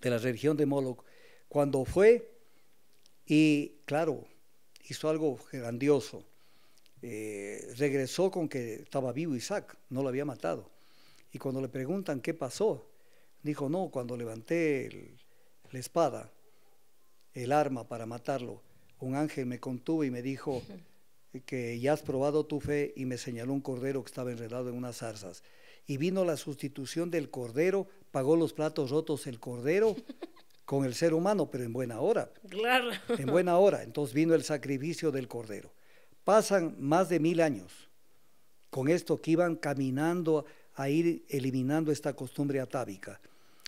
de la religión de Moloch, cuando fue y, claro, hizo algo grandioso. Eh, regresó con que estaba vivo Isaac, no lo había matado y cuando le preguntan qué pasó, dijo, no, cuando levanté la espada, el arma para matarlo, un ángel me contuvo y me dijo que ya has probado tu fe y me señaló un cordero que estaba enredado en unas zarzas. Y vino la sustitución del cordero, pagó los platos rotos el cordero con el ser humano, pero en buena hora. Claro. En buena hora. Entonces vino el sacrificio del cordero. Pasan más de mil años con esto que iban caminando a ir eliminando esta costumbre atávica.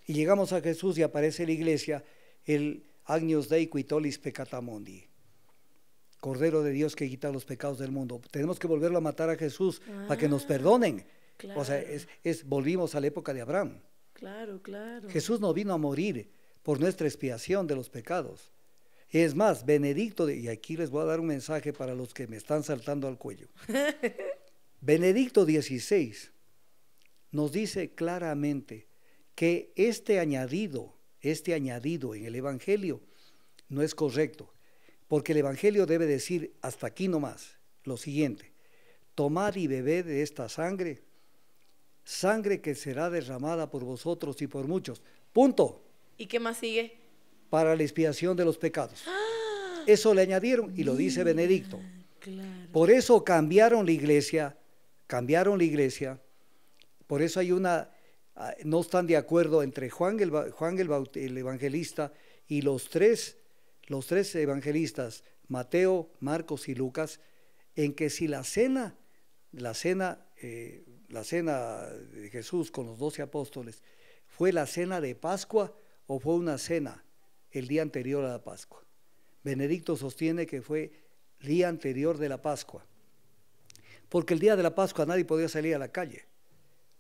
Y llegamos a Jesús y aparece la iglesia el Agnus Dei Quitolis Pecatamondi. Cordero de Dios que quita los pecados del mundo. Tenemos que volverlo a matar a Jesús para que nos ah, perdonen. O sea, es, volvimos a la época de Abraham. Claro, claro. Jesús no vino a morir por nuestra expiación de los pecados. Es más, Benedicto, y aquí les voy a dar un mensaje para los que me están saltando al cuello. Benedicto 16 nos dice claramente que este añadido, este añadido en el Evangelio no es correcto, porque el Evangelio debe decir hasta aquí nomás lo siguiente, tomad y bebed de esta sangre, sangre que será derramada por vosotros y por muchos. Punto. ¿Y qué más sigue? Para la expiación de los pecados. ¡Ah! Eso le añadieron y lo dice Benedicto. Por eso cambiaron la iglesia, cambiaron la iglesia por eso hay una, ah, no están de acuerdo entre Juan el, Juan el, evangelista y los tres, los tres evangelistas, Mateo, Marcos y Lucas, en que si la cena, la cena, eh, la cena de Jesús con los doce apóstoles, fue la cena de Pascua o fue una cena el día anterior a la Pascua. Benedicto sostiene que fue día anterior de la Pascua, porque el día de la Pascua nadie podía salir a la calle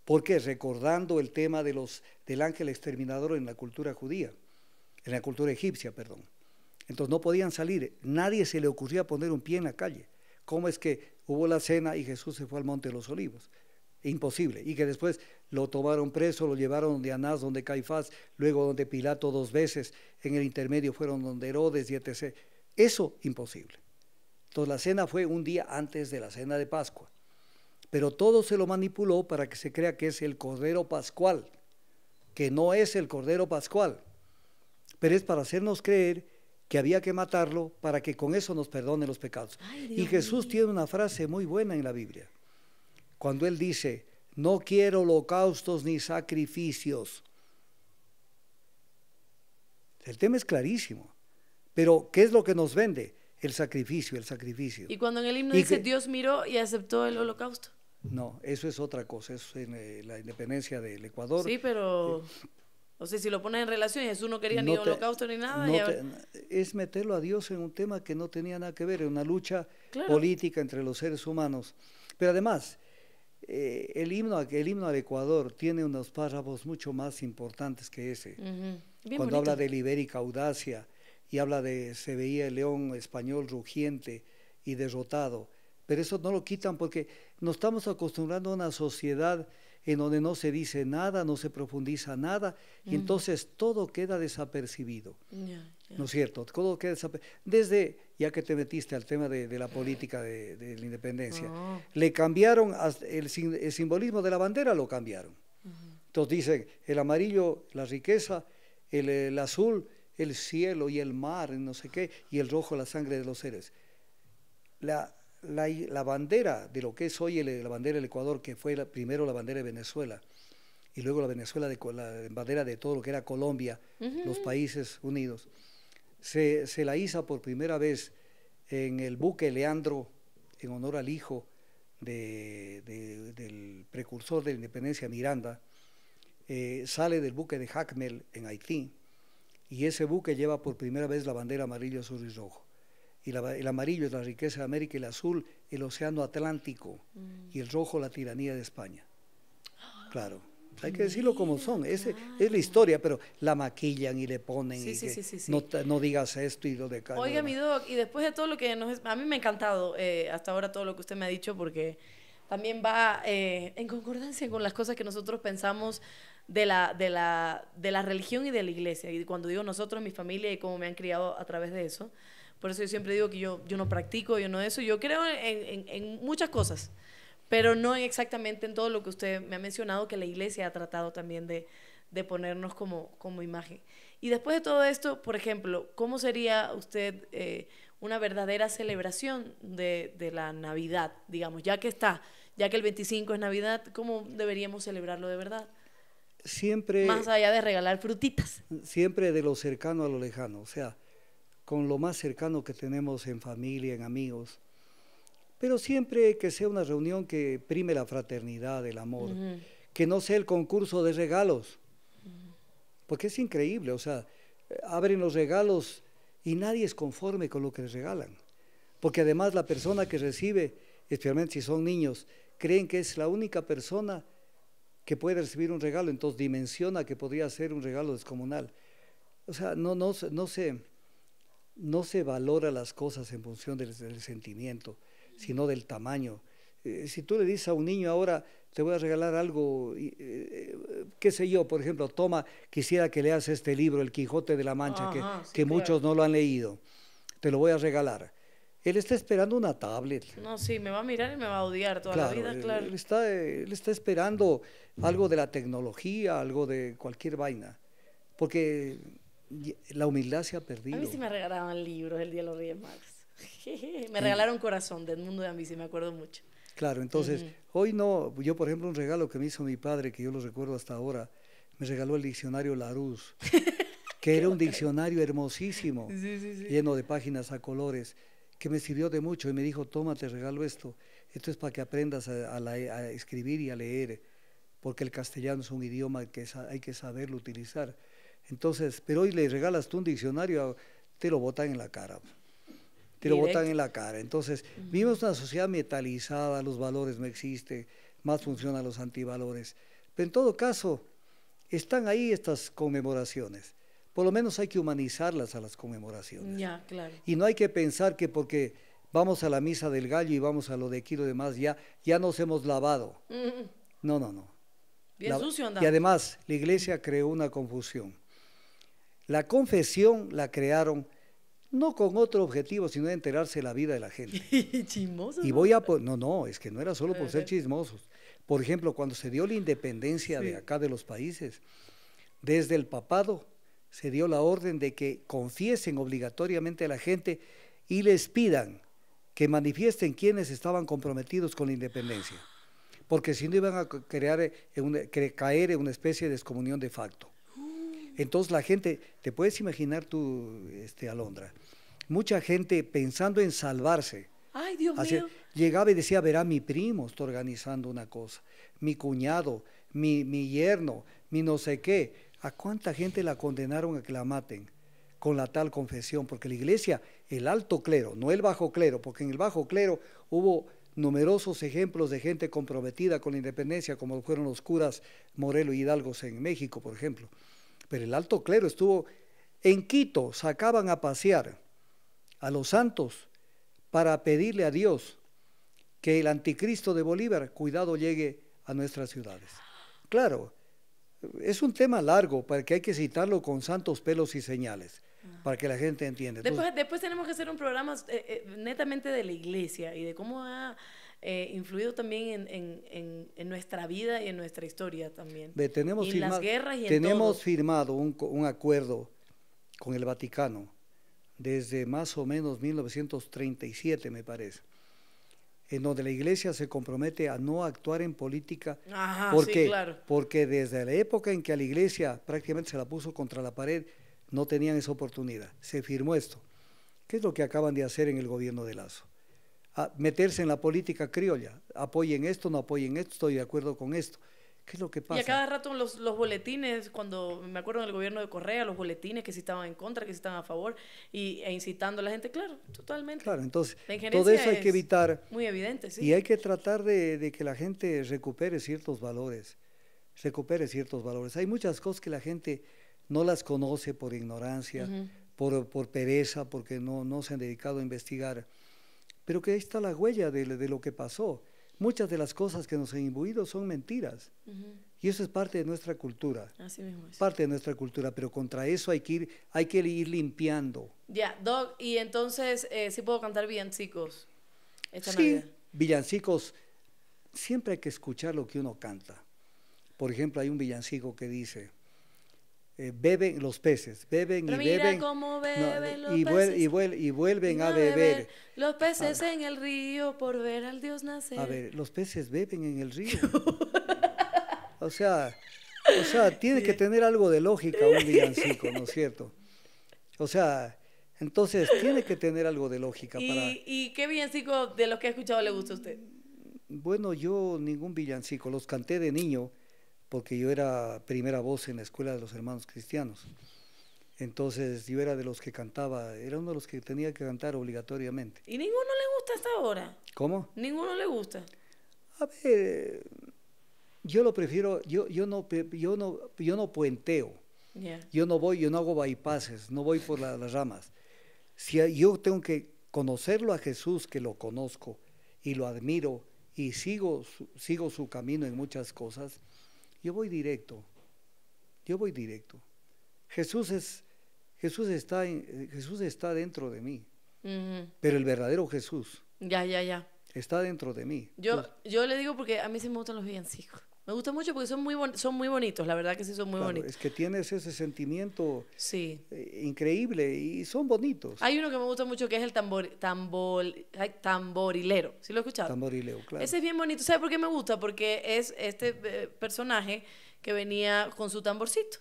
porque recordando el tema de los, del ángel exterminador en la cultura judía, en la cultura egipcia, perdón. Entonces no podían salir, nadie se le ocurría poner un pie en la calle. ¿Cómo es que hubo la cena y Jesús se fue al Monte de los Olivos? Imposible. Y que después lo tomaron preso, lo llevaron de Anás, donde Caifás, luego donde Pilato dos veces, en el intermedio fueron donde Herodes y etc. Eso imposible. Entonces la cena fue un día antes de la cena de Pascua pero todo se lo manipuló para que se crea que es el Cordero Pascual, que no es el Cordero Pascual, pero es para hacernos creer que había que matarlo para que con eso nos perdone los pecados. y Jesús tiene una frase muy buena en la Biblia, cuando él dice, no quiero holocaustos ni sacrificios. El tema es clarísimo, pero ¿qué es lo que nos vende? el sacrificio, el sacrificio. Y cuando en el himno dice Dios miró y aceptó el holocausto. No, eso es otra cosa, eso es eh, la independencia del Ecuador. Sí, pero... no sé, si lo pones en relación, Jesús no quería ni holocausto ni nada. es meterlo a Dios en un tema que no tenía nada que ver, en una lucha política entre los seres humanos. Pero además, eh, el, himno, el himno al Ecuador tiene unos párrafos mucho más importantes que ese. Cuando habla de y audacia y habla de se veía el león español rugiente y derrotado pero eso no lo quitan porque nos estamos acostumbrando a una sociedad en donde no se dice nada, no se profundiza nada, y entonces todo queda desapercibido. ¿No es cierto? Todo queda Desde, ya que te metiste al tema de, la política de, la independencia, oh. le cambiaron el, simbolismo de la bandera, lo cambiaron. Entonces dicen, el amarillo, la riqueza, el, azul, el cielo y el mar, no sé qué, y el rojo, la sangre de los seres. La, la, bandera de lo que es hoy la bandera del Ecuador, que fue la, primero la bandera de Venezuela y luego la Venezuela de la bandera de todo lo que era Colombia, los Países Unidos, se, la hizo por primera vez en el buque Leandro en honor al hijo del precursor de la independencia Miranda. Eh, sale del buque de Jacmel en Haití y ese buque lleva por primera vez la bandera amarillo, azul y rojo y el amarillo es la riqueza de América, el azul el océano Atlántico mm. y el rojo la tiranía de España. Claro. Hay que decirlo como son, Ese, es la historia, pero la maquillan y le ponen y sí, no, digas esto y lo de acá. Oiga, mi doc, y después de todo lo que nos... A mí me ha encantado eh, hasta ahora todo lo que usted me ha dicho porque también va eh, en concordancia con las cosas que nosotros pensamos de la, de, la, de la religión y de la iglesia. Y cuando digo nosotros, mi familia y cómo me han criado a través de eso. Por eso yo siempre digo que yo, yo no practico, yo no eso. Yo creo en, muchas cosas, pero no exactamente en todo lo que usted me ha mencionado que la iglesia ha tratado también de, ponernos como, como imagen. Y después de todo esto, por ejemplo, ¿cómo sería usted eh, una verdadera celebración de, de, la Navidad, digamos, ya que está, ya que el 25 es Navidad, ¿cómo deberíamos celebrarlo de verdad? Siempre... Más allá de regalar frutitas. Siempre de lo cercano a lo lejano, o sea, con lo más cercano que tenemos en familia, en amigos. Pero siempre que sea una reunión que prime la fraternidad, el amor, que no sea el concurso de regalos. Porque es increíble, o sea, abren los regalos y nadie es conforme con lo que les regalan. Porque además la persona que recibe, especialmente si son niños, creen que es la única persona que puede recibir un regalo, entonces dimensiona que podría ser un regalo descomunal. O sea, no, no, no se, no se valora las cosas en función del, sentimiento, sino del tamaño. Eh, si tú le dices a un niño ahora, te voy a regalar algo, eh, eh, qué sé yo, por ejemplo, toma, quisiera que leas este libro, El Quijote de la Mancha, que, muchos no lo han leído, te lo voy a regalar. Él está esperando una tablet. No, sí, me va a mirar y me va a odiar toda la vida, claro. está, él está esperando algo de la tecnología, algo de cualquier vaina. Porque la humildad se ha perdido. A mí sí me regalaban libros el día de los Reyes Magos. me regalaron Corazón del mundo de Ambici, me acuerdo mucho. Claro, entonces, hoy no, yo por ejemplo, un regalo que me hizo mi padre, que yo lo recuerdo hasta ahora, me regaló el diccionario Larousse que era un diccionario hermosísimo, lleno de páginas a colores, que me sirvió de mucho y me dijo, toma, te regalo esto, esto es para que aprendas a escribir y a leer, porque el castellano es un idioma que hay que saberlo utilizar entonces, pero hoy le regalas tú un diccionario, te lo botan en la cara. Te lo botan en la cara. Entonces, vimos vivimos una sociedad metalizada, los valores no existen, más funcionan los antivalores. Pero en todo caso, están ahí estas conmemoraciones. Por lo menos hay que humanizarlas a las conmemoraciones. Ya, claro. Y no hay que pensar que porque vamos a la misa del gallo y vamos a lo de aquí y lo demás, ya, ya nos hemos lavado. No, no, no. Bien sucio Y además, la iglesia creó una confusión la confesión la crearon no con otro objetivo, sino de enterarse de la vida de la gente. y chismosos. voy a no, no, es que no era solo por ser chismosos. Por ejemplo, cuando se dio la independencia de acá de los países, desde el papado se dio la orden de que confiesen obligatoriamente a la gente y les pidan que manifiesten quienes estaban comprometidos con la independencia, porque si no iban a crear eh, caer en una especie de descomunión de facto. Entonces la gente, te puedes imaginar tú, este, Alondra, mucha gente pensando en salvarse. Ay, Dios mío. Llegaba y decía, verá, mi primo está organizando una cosa, mi cuñado, mi, yerno, mi no sé qué. ¿A cuánta gente la condenaron a que la maten? con la tal confesión, porque la iglesia, el alto clero, no el bajo clero, porque en el bajo clero hubo numerosos ejemplos de gente comprometida con la independencia, como fueron los curas Morelos y Hidalgos en México, por ejemplo. Pero el alto clero estuvo en Quito, sacaban a pasear a los santos para pedirle a Dios que el anticristo de Bolívar, cuidado, llegue a nuestras ciudades. Claro, es un tema largo para que hay que citarlo con santos pelos y señales ah. para que la gente entienda. Después, tenemos que hacer un programa eh, eh, netamente de la iglesia y de cómo ha... Eh, influido también en, nuestra vida y en nuestra historia también. tenemos y las y Tenemos firmado un, acuerdo con el Vaticano desde más o menos 1937, me parece en donde la iglesia se compromete a no actuar en política porque desde la época en que a la iglesia prácticamente se la puso contra la pared, no tenían esa oportunidad. Se firmó esto. ¿Qué es lo que acaban de hacer en el gobierno de Lazo? meterse en la política criolla. Apoyen esto, no apoyen esto, estoy de acuerdo con esto. ¿Qué es lo que pasa? Y a cada rato los, boletines, cuando me acuerdo en el gobierno de Correa, los boletines que si estaban en contra, que si estaban a favor, y, e incitando a la gente, claro, totalmente. Claro, entonces, todo eso hay que evitar. Muy evidente, sí. Y hay que tratar de, que la gente recupere ciertos valores, recupere ciertos valores. Hay muchas cosas que la gente no las conoce por ignorancia, por, pereza, porque no, no se han dedicado a investigar pero que ahí está la huella de, lo que pasó. Muchas de las cosas que nos han imbuido son mentiras. Y eso es parte de nuestra cultura. Así mismo es. Parte de nuestra cultura, pero contra eso hay que ir, hay que ir limpiando. Ya, Doc, y entonces eh, sí puedo cantar villancicos. sí, villancicos, siempre hay que escuchar lo que uno canta. Por ejemplo, hay un villancico que dice, eh, beben los peces, beben y beben, y, vuelven a beber. Los peces en el río por ver al Dios nacer. A ver, los peces beben en el río. o sea, o sea, tiene que tener algo de lógica un villancico, ¿no es cierto? O sea, entonces tiene que tener algo de lógica para. ¿Y qué villancico de los que ha escuchado le gusta a usted? Bueno, yo ningún villancico, los canté de niño porque yo era primera voz en la escuela de los hermanos cristianos. Entonces yo era de los que cantaba, era uno de los que tenía que cantar obligatoriamente. ¿Y ninguno le gusta hasta ahora? ¿Cómo? Ninguno le gusta. A ver, yo lo prefiero, yo, yo, no, yo, no, yo no puenteo. Yo no voy, yo no hago bypasses, no voy por las ramas. Si yo tengo que conocerlo a Jesús, que lo conozco y lo admiro y sigo sigo su camino en muchas cosas, yo voy directo. Yo voy directo. Jesús es Jesús está Jesús está dentro de mí. Pero el verdadero Jesús. Ya, ya, ya. Está dentro de mí. Yo, yo le digo porque a mí se me gustan los villancicos. Me gusta mucho porque son muy, son muy bonitos, la verdad que sí son muy bonitos. Es que tienes ese sentimiento sí. Eh, increíble y son bonitos. Hay uno que me gusta mucho que es el tambor, tambor tamborilero, ¿sí lo has escuchado? Tamborilero, claro. Ese es bien bonito, ¿sabes por qué me gusta? Porque es este eh, personaje que venía con su tamborcito.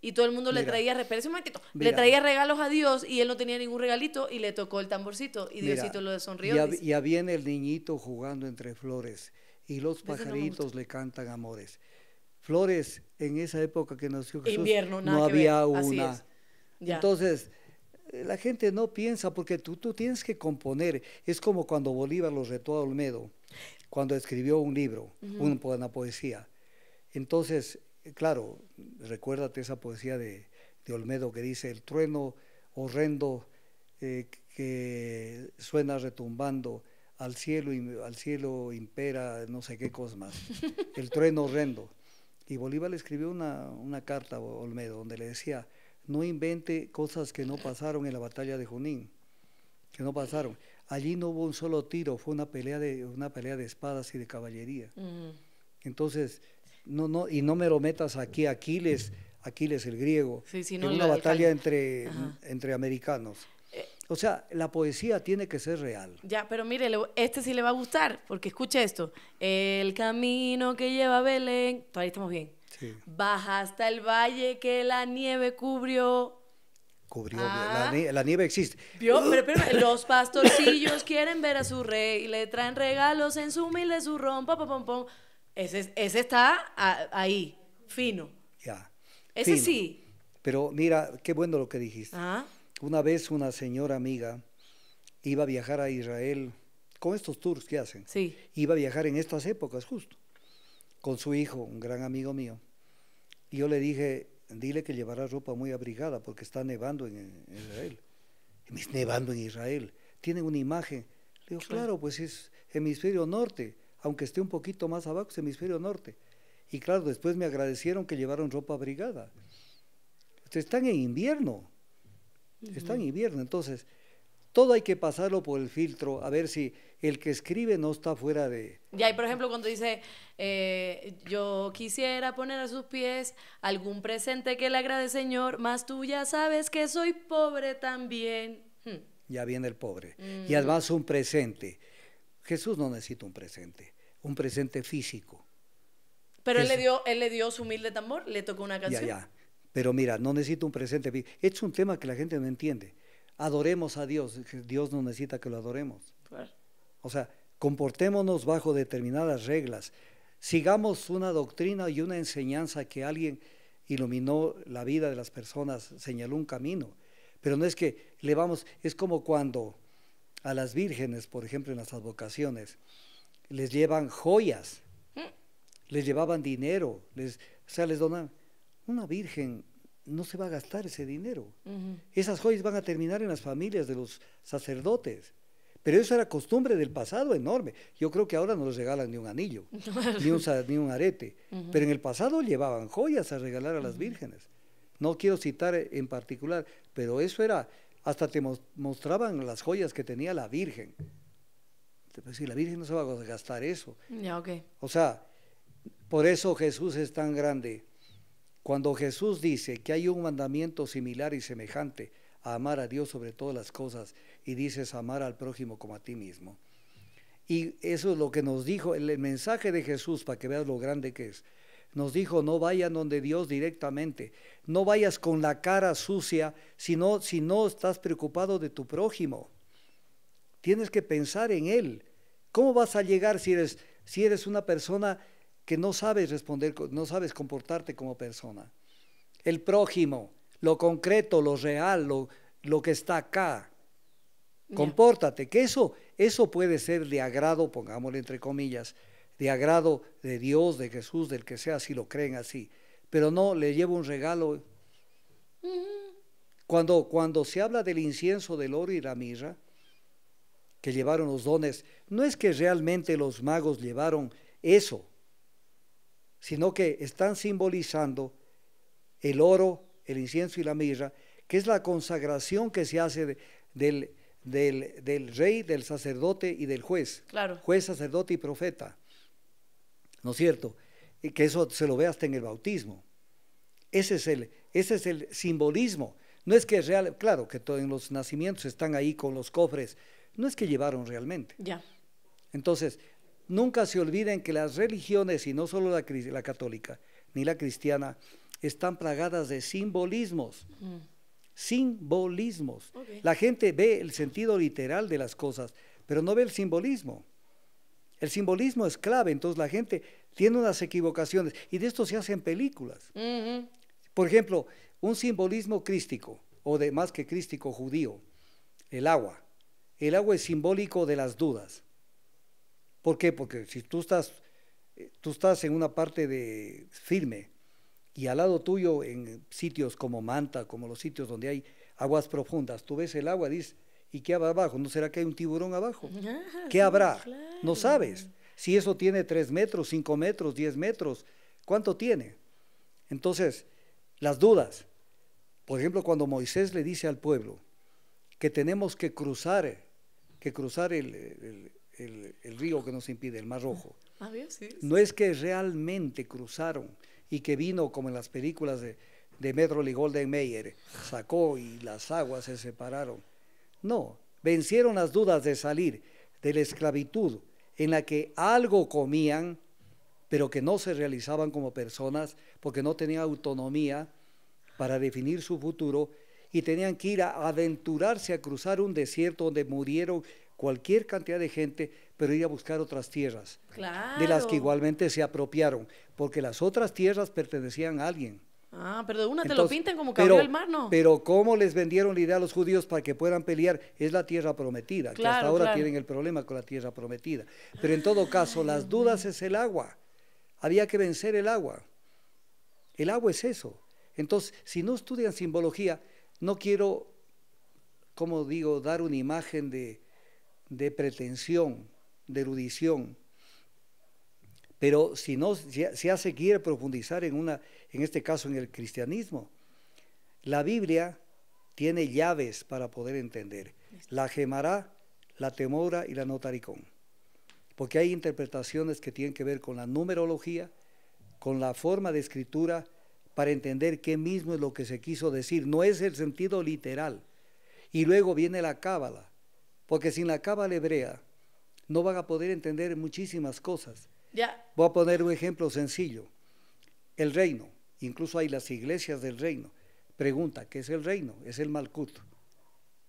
Y todo el mundo le traía, un momentito, le traía regalos a Dios y él no tenía ningún regalito y le tocó el tamborcito y Diosito lo sonrió. Ya, ya viene el niñito jugando entre flores y los pajaritos le cantan amores. Flores, en esa época que nació Jesús, no había una. Entonces, eh, la gente no piensa porque tú, tú tienes que componer. Es como cuando Bolívar lo retó a Olmedo, cuando escribió un libro, una, poesía. Entonces, eh, claro, recuérdate esa poesía de, Olmedo que dice, el trueno horrendo eh, que suena retumbando, al cielo, al cielo impera no sé qué cosas más, el trueno horrendo. Y Bolívar le escribió una, carta a Olmedo donde le decía, no invente cosas que no pasaron en la batalla de Junín, que no pasaron. Allí no hubo un solo tiro, fue una pelea de, una pelea de espadas y de caballería. Entonces, no, no, y no me lo metas aquí, Aquiles, Aquiles el griego, en una batalla entre, entre americanos. O sea, la poesía tiene que ser real. Ya, pero mire, este sí le va a gustar, porque escuche esto. El camino que lleva Belén, todavía estamos bien. Sí. Baja hasta el valle que la nieve cubrió. Cubrió, ah. la, nieve existe. ¿Vio? Pero, los pastorcillos quieren ver a su rey y le traen regalos en su humilde su rompa, pa, Ese, está ahí, fino. Ya. Ese sí. Pero mira, qué bueno lo que dijiste. Ah. Una vez una señora amiga iba a viajar a Israel con estos tours que hacen. Sí. Iba a viajar en estas épocas justo con su hijo, un gran amigo mío. Y yo le dije, dile que llevará ropa muy abrigada porque está nevando en, Israel. me dice, nevando en Israel. tiene una imagen. Le digo, claro. pues es hemisferio norte, aunque esté un poquito más abajo, es hemisferio norte. Y claro, después me agradecieron que llevaron ropa abrigada. están en invierno está en invierno. Entonces, todo hay que pasarlo por el filtro, a ver si el que escribe no está fuera de... Ya, hay por ejemplo, cuando dice, eh, yo quisiera poner a sus pies algún presente que le agrade, Señor, mas tú ya sabes que soy pobre también. Hmm. Ya viene el pobre. Y mm. además un presente. Jesús no necesita un presente, un presente físico. Pero él le, dio, él le dio su humilde tambor, le tocó una canción. Pero mira, no necesito un presente. es un tema que la gente no entiende. Adoremos a Dios. Dios no necesita que lo adoremos. O sea, comportémonos bajo determinadas reglas. Sigamos una doctrina y una enseñanza que alguien iluminó la vida de las personas, señaló un camino. Pero no es que le vamos, es como cuando a las vírgenes, por ejemplo, en las advocaciones, les llevan joyas, mm. les llevaban dinero, les, o sea, les donan una virgen no se va a gastar ese dinero. Esas joyas van a terminar en las familias de los sacerdotes. Pero eso era costumbre del pasado enorme. Yo creo que ahora no les regalan ni un anillo, ni, un, arete. Pero en el pasado llevaban joyas a regalar a las vírgenes. No quiero citar en particular, pero eso era, hasta te mostraban las joyas que tenía la Virgen. la Virgen no se va a gastar eso. O sea, por eso Jesús es tan grande cuando Jesús dice que hay un mandamiento similar y semejante a amar a Dios sobre todas las cosas y dices amar al prójimo como a ti mismo. Y eso es lo que nos dijo el, mensaje de Jesús para que veas lo grande que es. Nos dijo, no vayan donde Dios directamente, no vayas con la cara sucia, sino si no estás preocupado de tu prójimo. Tienes que pensar en él. ¿Cómo vas a llegar si eres si eres una persona que no sabes responder, no sabes comportarte como persona. El prójimo, lo concreto, lo real, lo, lo que está acá. Compórtate, que eso, eso puede ser de agrado, pongámosle entre comillas, de agrado de Dios, de Jesús, del que sea, si lo creen así. Pero no, le llevo un regalo. Cuando, cuando se habla del incienso, del oro y la mirra, que llevaron los dones, no es que realmente los magos llevaron eso, sino que están simbolizando el oro, el incienso y la mirra, que es la consagración que se hace del, del, del, rey, del sacerdote y del juez. Claro. Juez, sacerdote y profeta. ¿No es cierto? Y que eso se lo ve hasta en el bautismo. Ese es el, ese es el simbolismo. No es que real, claro, que todos los nacimientos están ahí con los cofres. No es que llevaron realmente. Ya. Entonces, Nunca se olviden que las religiones, y no solo la, católica ni la cristiana, están plagadas de simbolismos. Mm. Simbolismos. La gente ve el sentido literal de las cosas, pero no ve el simbolismo. El simbolismo es clave, entonces la gente tiene unas equivocaciones y de esto se hacen películas. Mm-hmm. Por ejemplo, un simbolismo crístico, o de más que crístico judío, el agua. El agua es simbólico de las dudas. ¿Por qué? Porque si tú estás, eh, tú estás en una parte de firme y al lado tuyo en sitios como Manta, como los sitios donde hay aguas profundas, tú ves el agua y dices, ¿y qué habrá abajo? ¿No será que hay un tiburón abajo? Ah, ¿Qué habrá? No sabes. Si eso tiene 3 metros, 5 metros, 10 metros, ¿cuánto tiene? Entonces, las dudas. Por ejemplo, cuando Moisés le dice al pueblo que tenemos que cruzar, que cruzar el el, río que nos impide, el Mar Rojo. Ah, no es que realmente cruzaron y que vino como en las películas de, de Metro y Golden Mayer, sacó y las aguas se separaron. No, vencieron las dudas de salir de la esclavitud en la que algo comían, pero que no se realizaban como personas porque no tenían autonomía para definir su futuro y tenían que ir a aventurarse a cruzar un desierto donde murieron cualquier cantidad de gente, pero ir a buscar otras tierras, claro. de las que igualmente se apropiaron, porque las otras tierras pertenecían a alguien. Ah, pero de una te lo pintan como que el mar, ¿no? Pero cómo les vendieron la idea a los judíos para que puedan pelear es la tierra prometida, que hasta ahora tienen el problema con la tierra prometida. Pero en todo ah, caso, las dudas es el agua. Había que vencer el agua. El agua es eso. Entonces, si no estudian simbología, no quiero, como digo, dar una imagen de, de pretensión, de erudición. Pero si no, se hace quiere profundizar en una, en este caso en el cristianismo, la Biblia tiene llaves para poder entender. La gemará, la temora y la notaricón. Porque hay interpretaciones que tienen que ver con la numerología, con la forma de escritura, para entender qué mismo es lo que se quiso decir. No es el sentido literal. Y luego viene la cábala, porque sin la cábala hebrea no van a poder entender muchísimas cosas. Ya. Voy a poner un ejemplo sencillo. El reino, incluso hay las iglesias del reino. Pregunta, ¿qué es el reino? Es el Malkut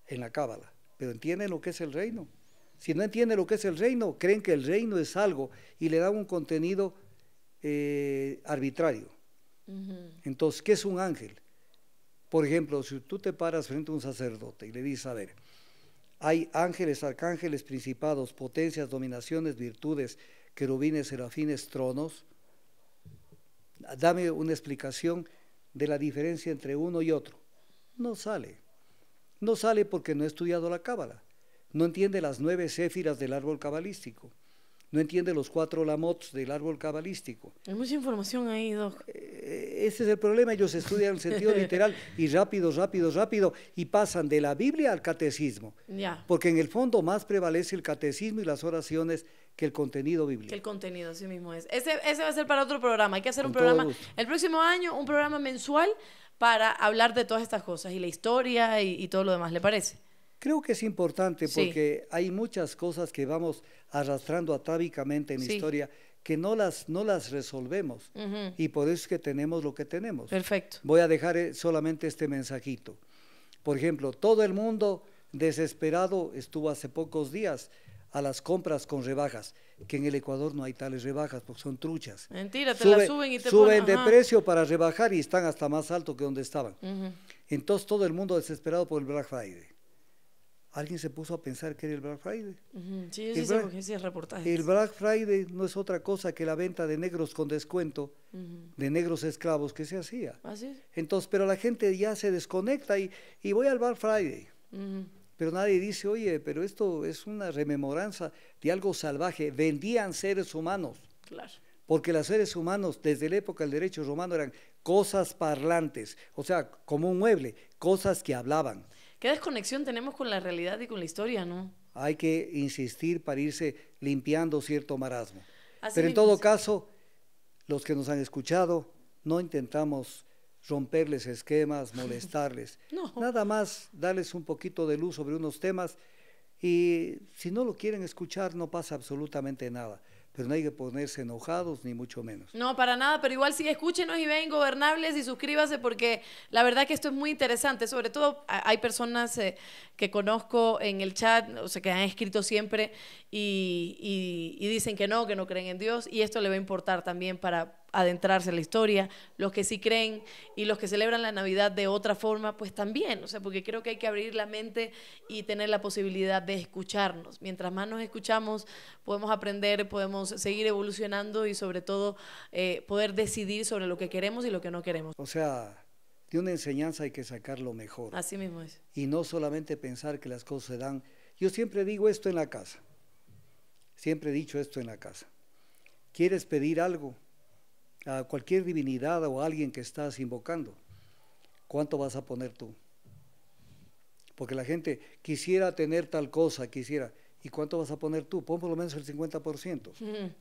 en la cábala. Pero entienden lo que es el reino. Si no entienden lo que es el reino, creen que el reino es algo y le dan un contenido eh, arbitrario. Entonces, ¿qué es un ángel? Por ejemplo, si tú te paras frente a un sacerdote y le dices, a ver, hay ángeles, arcángeles, principados, potencias, dominaciones, virtudes, querubines, serafines, tronos. Dame una explicación de la diferencia entre uno y otro. No sale. No sale porque no he estudiado la cábala. No entiende las nueve céfiras del árbol cabalístico no entiende los cuatro lamots del árbol cabalístico. Hay mucha información ahí, Doc. Eh, ese es el problema, ellos estudian el sentido literal y rápido, rápido, rápido, y pasan de la Biblia al catecismo. Ya. Porque en el fondo más prevalece el catecismo y las oraciones que el contenido bíblico. Que el contenido, sí mismo es. Ese, va a ser para otro programa, hay que hacer un programa, el próximo año, un programa mensual para hablar de todas estas cosas y la historia y todo lo demás, ¿le parece? Creo que es importante porque hay muchas cosas que vamos arrastrando atávicamente en la historia que no las, no las resolvemos y por eso es que tenemos lo que tenemos. Perfecto. Voy a dejar eh, solamente este mensajito. Por ejemplo, todo el mundo desesperado estuvo hace pocos días a las compras con rebajas, que en el Ecuador no hay tales rebajas porque son truchas. Mentira, te las suben y te Suben de precio para rebajar y están hasta más alto que donde estaban. Entonces todo el mundo desesperado por el Black Friday alguien se puso a pensar que era el Black Friday. Sí, Sí, el, Black, el Black Friday no es otra cosa que la venta de negros con descuento, de negros esclavos que se hacía. Así Entonces, pero la gente ya se desconecta y, y voy al Black Friday. Pero nadie dice, oye, pero esto es una rememoranza de algo salvaje. Vendían seres humanos. Claro. Porque los seres humanos, desde la época del derecho romano, eran cosas parlantes, o sea, como un mueble, cosas que hablaban. ¿Qué desconexión tenemos con la realidad y con la historia, no? Hay que insistir para irse limpiando cierto marasmo. Pero en todo caso, los que nos han escuchado, no intentamos romperles esquemas, molestarles. Nada más darles un poquito de luz sobre unos temas y si no lo quieren escuchar no pasa absolutamente nada pero no hay que ponerse enojados ni mucho menos. No, para nada, pero igual sí, escúchenos y ven Gobernables y suscríbase porque la verdad que esto es muy interesante, sobre todo hay personas eh, que conozco en el chat, o sea, que han escrito siempre y dicen que no, que no creen en Dios y esto le va a importar también para adentrarse en la historia, los que sí creen y los que celebran la Navidad de otra forma, pues también, o sea, porque creo que hay que abrir la mente y tener la posibilidad de escucharnos. Mientras más nos escuchamos, podemos aprender, podemos seguir evolucionando y sobre todo eh, poder decidir sobre lo que queremos y lo que no queremos. O sea, de una enseñanza hay que sacar lo mejor. Así mismo es. Y no solamente pensar que las cosas se dan. Yo siempre digo esto en la casa. Siempre he dicho esto en la casa. ¿Quieres pedir algo? a cualquier divinidad o a alguien que estás invocando. ¿Cuánto vas a poner tú? Porque la gente quisiera tener tal cosa, quisiera. ¿Y cuánto vas a poner tú? Pon por lo menos el 50%.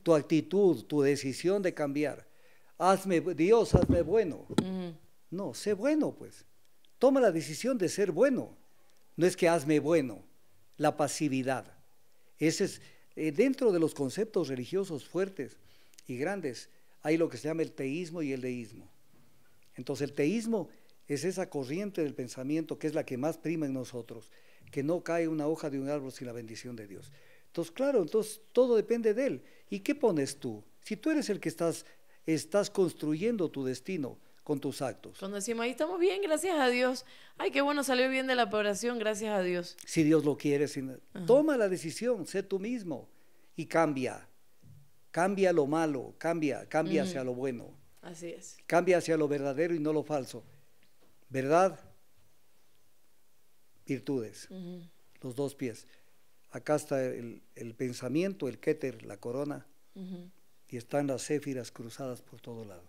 Tu actitud, tu decisión de cambiar. Hazme, Dios, hazme bueno. No, sé bueno, pues. Toma la decisión de ser bueno. No es que hazme bueno. La pasividad. Ese es, eh, dentro de los conceptos religiosos fuertes y grandes, hay lo que se llama el teísmo y el deísmo. Entonces el teísmo es esa corriente del pensamiento que es la que más prima en nosotros, que no cae una hoja de un árbol sin la bendición de Dios. Entonces, claro, entonces todo depende de él. ¿Y qué pones tú? Si tú eres el que estás, estás construyendo tu destino con tus actos. Cuando decimos, ahí estamos bien, gracias a Dios. Ay, qué bueno, salió bien de la operación, gracias a Dios. Si Dios lo quiere, toma la decisión, sé tú mismo y cambia. Cambia lo malo, cambia, cambia hacia lo bueno. Así es. Cambia hacia lo verdadero y no lo falso. ¿Verdad? Virtudes. Los dos pies. Acá está el, pensamiento, el keter, la corona. Y están las céfiras cruzadas por todo lado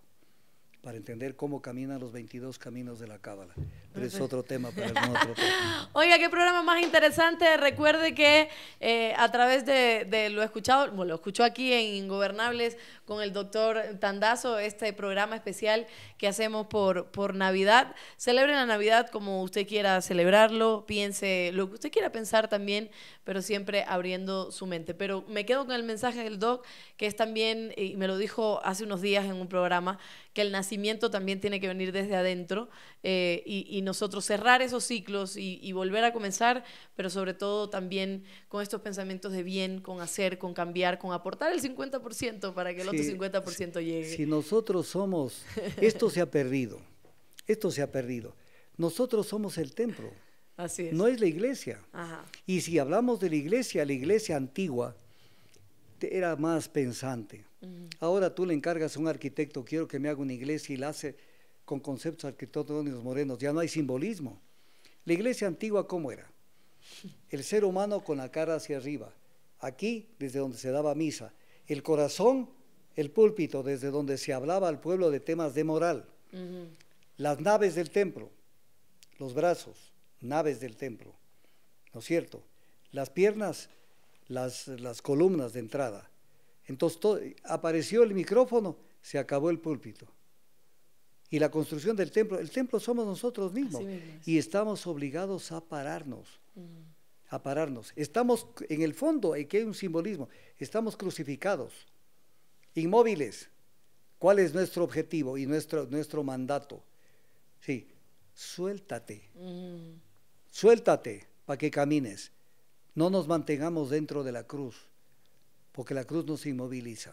para entender cómo caminan los 22 caminos de la Cábala. Pero es otro tema para el otro Oiga, qué programa más interesante. Recuerde que eh, a través de, lo escuchado, lo escuchó aquí en Ingobernables con el doctor Tandazo, este programa especial que hacemos por, por Navidad. Celebre la Navidad como usted quiera celebrarlo, piense lo que usted quiera pensar también, pero siempre abriendo su mente. Pero me quedo con el mensaje del doc, que es también, y me lo dijo hace unos días en un programa, que el nacimiento también tiene que venir desde adentro eh, y, nosotros cerrar esos ciclos y, volver a comenzar, pero sobre todo también con estos pensamientos de bien, con hacer, con cambiar, con aportar el 50% para que el otro 50% llegue. Si nosotros somos, esto se ha perdido, esto se ha perdido. Nosotros somos el templo. No es la iglesia. Y si hablamos de la iglesia, la iglesia antigua era más pensante Ahora tú le encargas a un arquitecto, quiero que me haga una iglesia y la hace con conceptos arquitectónicos morenos, ya no hay simbolismo. La iglesia antigua, ¿cómo era? El ser humano con la cara hacia arriba, aquí desde donde se daba misa, el corazón, el púlpito, desde donde se hablaba al pueblo de temas de moral, las naves del templo, los brazos, naves del templo, ¿no es cierto? Las piernas, las columnas de entrada entonces apareció el micrófono, se acabó el púlpito. Y la construcción del templo, el templo somos nosotros mismos y estamos obligados a pararnos, mm. a pararnos. Estamos en el fondo, aquí hay un simbolismo, estamos crucificados, inmóviles. ¿Cuál es nuestro objetivo y nuestro, nuestro mandato? Sí, suéltate, mm. suéltate para que camines. No nos mantengamos dentro de la cruz porque la cruz nos inmoviliza.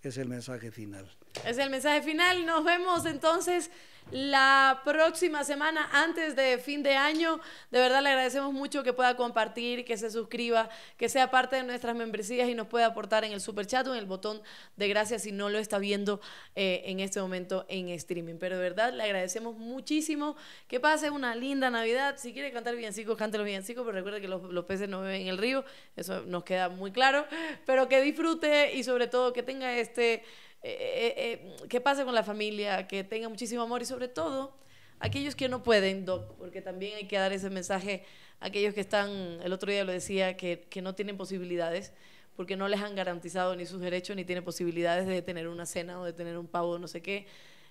Es el mensaje final. Es el mensaje final. Nos vemos entonces la próxima semana, antes de fin de año. De verdad le agradecemos mucho que pueda compartir, que se suscriba, que sea parte de nuestras membresías y nos pueda aportar en el super chat o en el botón de gracias si no lo está viendo eh, en este momento en streaming. Pero de verdad le agradecemos muchísimo. Que pase una linda Navidad. Si quiere cantar villancicos, cántelo villancicos, pero recuerde que los, peces no beben el río. Eso nos queda muy claro. Pero que disfrute y sobre todo que tenga este eh, eh, eh, que pase con la familia, que tenga muchísimo amor y sobre todo aquellos que no pueden, porque también hay que dar ese mensaje a aquellos que están, el otro día lo decía, que, que no tienen posibilidades porque no les han garantizado ni sus derechos, ni tienen posibilidades de tener una cena o de tener un pavo, no sé qué.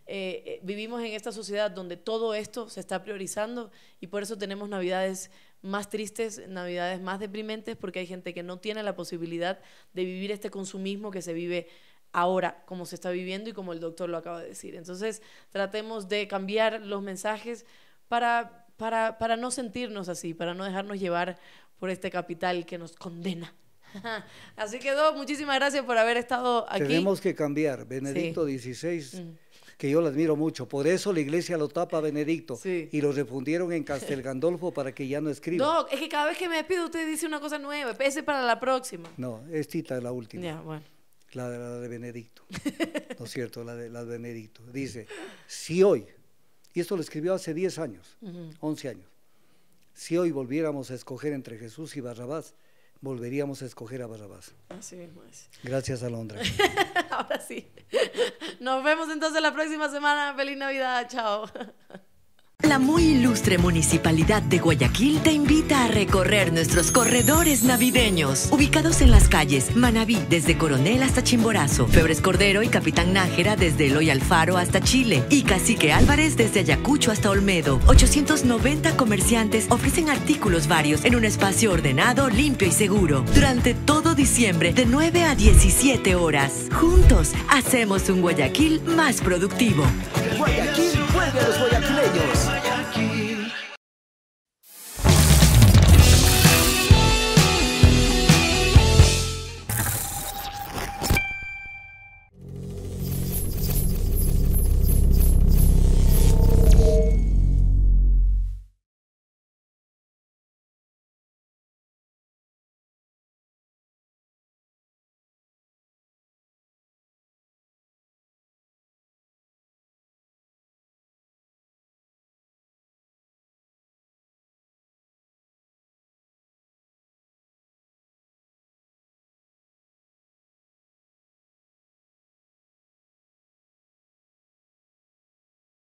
Eh, vivimos en esta sociedad donde todo esto se está priorizando y por eso tenemos navidades más tristes, navidades más deprimentes, porque hay gente que no tiene la posibilidad de vivir este consumismo que se vive ahora, como se está viviendo y como el doctor lo acaba de decir. Entonces, tratemos de cambiar los mensajes para, para, para no sentirnos así, para no dejarnos llevar por este capital que nos condena. Así que, Doc, muchísimas gracias por haber estado aquí. Tenemos que cambiar. Benedicto XVI, mm. que yo lo admiro mucho. Por eso la iglesia lo tapa a Benedicto. Y lo refundieron en Castel Gandolfo para que ya no escriba. Doc, es que cada vez que me despido usted dice una cosa nueva. Pese para la próxima. No, es la última. Ya, bueno. La de, la Benedicto, ¿no es cierto? La de, la Benedicto. Dice, si hoy, y esto lo escribió hace 10 años, 11 años, si hoy volviéramos a escoger entre Jesús y Barrabás, volveríamos a escoger a Barrabás. Así mismo es. Gracias, Alondra. Ahora sí. Nos vemos entonces la próxima semana. Feliz Navidad. Chao. La muy ilustre Municipalidad de Guayaquil te invita a recorrer nuestros corredores navideños, ubicados en las calles Manaví desde Coronel hasta Chimborazo, Febres Cordero y Capitán Nájera desde Eloy Alfaro hasta Chile y Cacique Álvarez desde Ayacucho hasta Olmedo. 890 comerciantes ofrecen artículos varios en un espacio ordenado, limpio y seguro. Durante todo diciembre, de 9 a 17 horas, juntos hacemos un Guayaquil más productivo. Guayaquil, Guayaquil.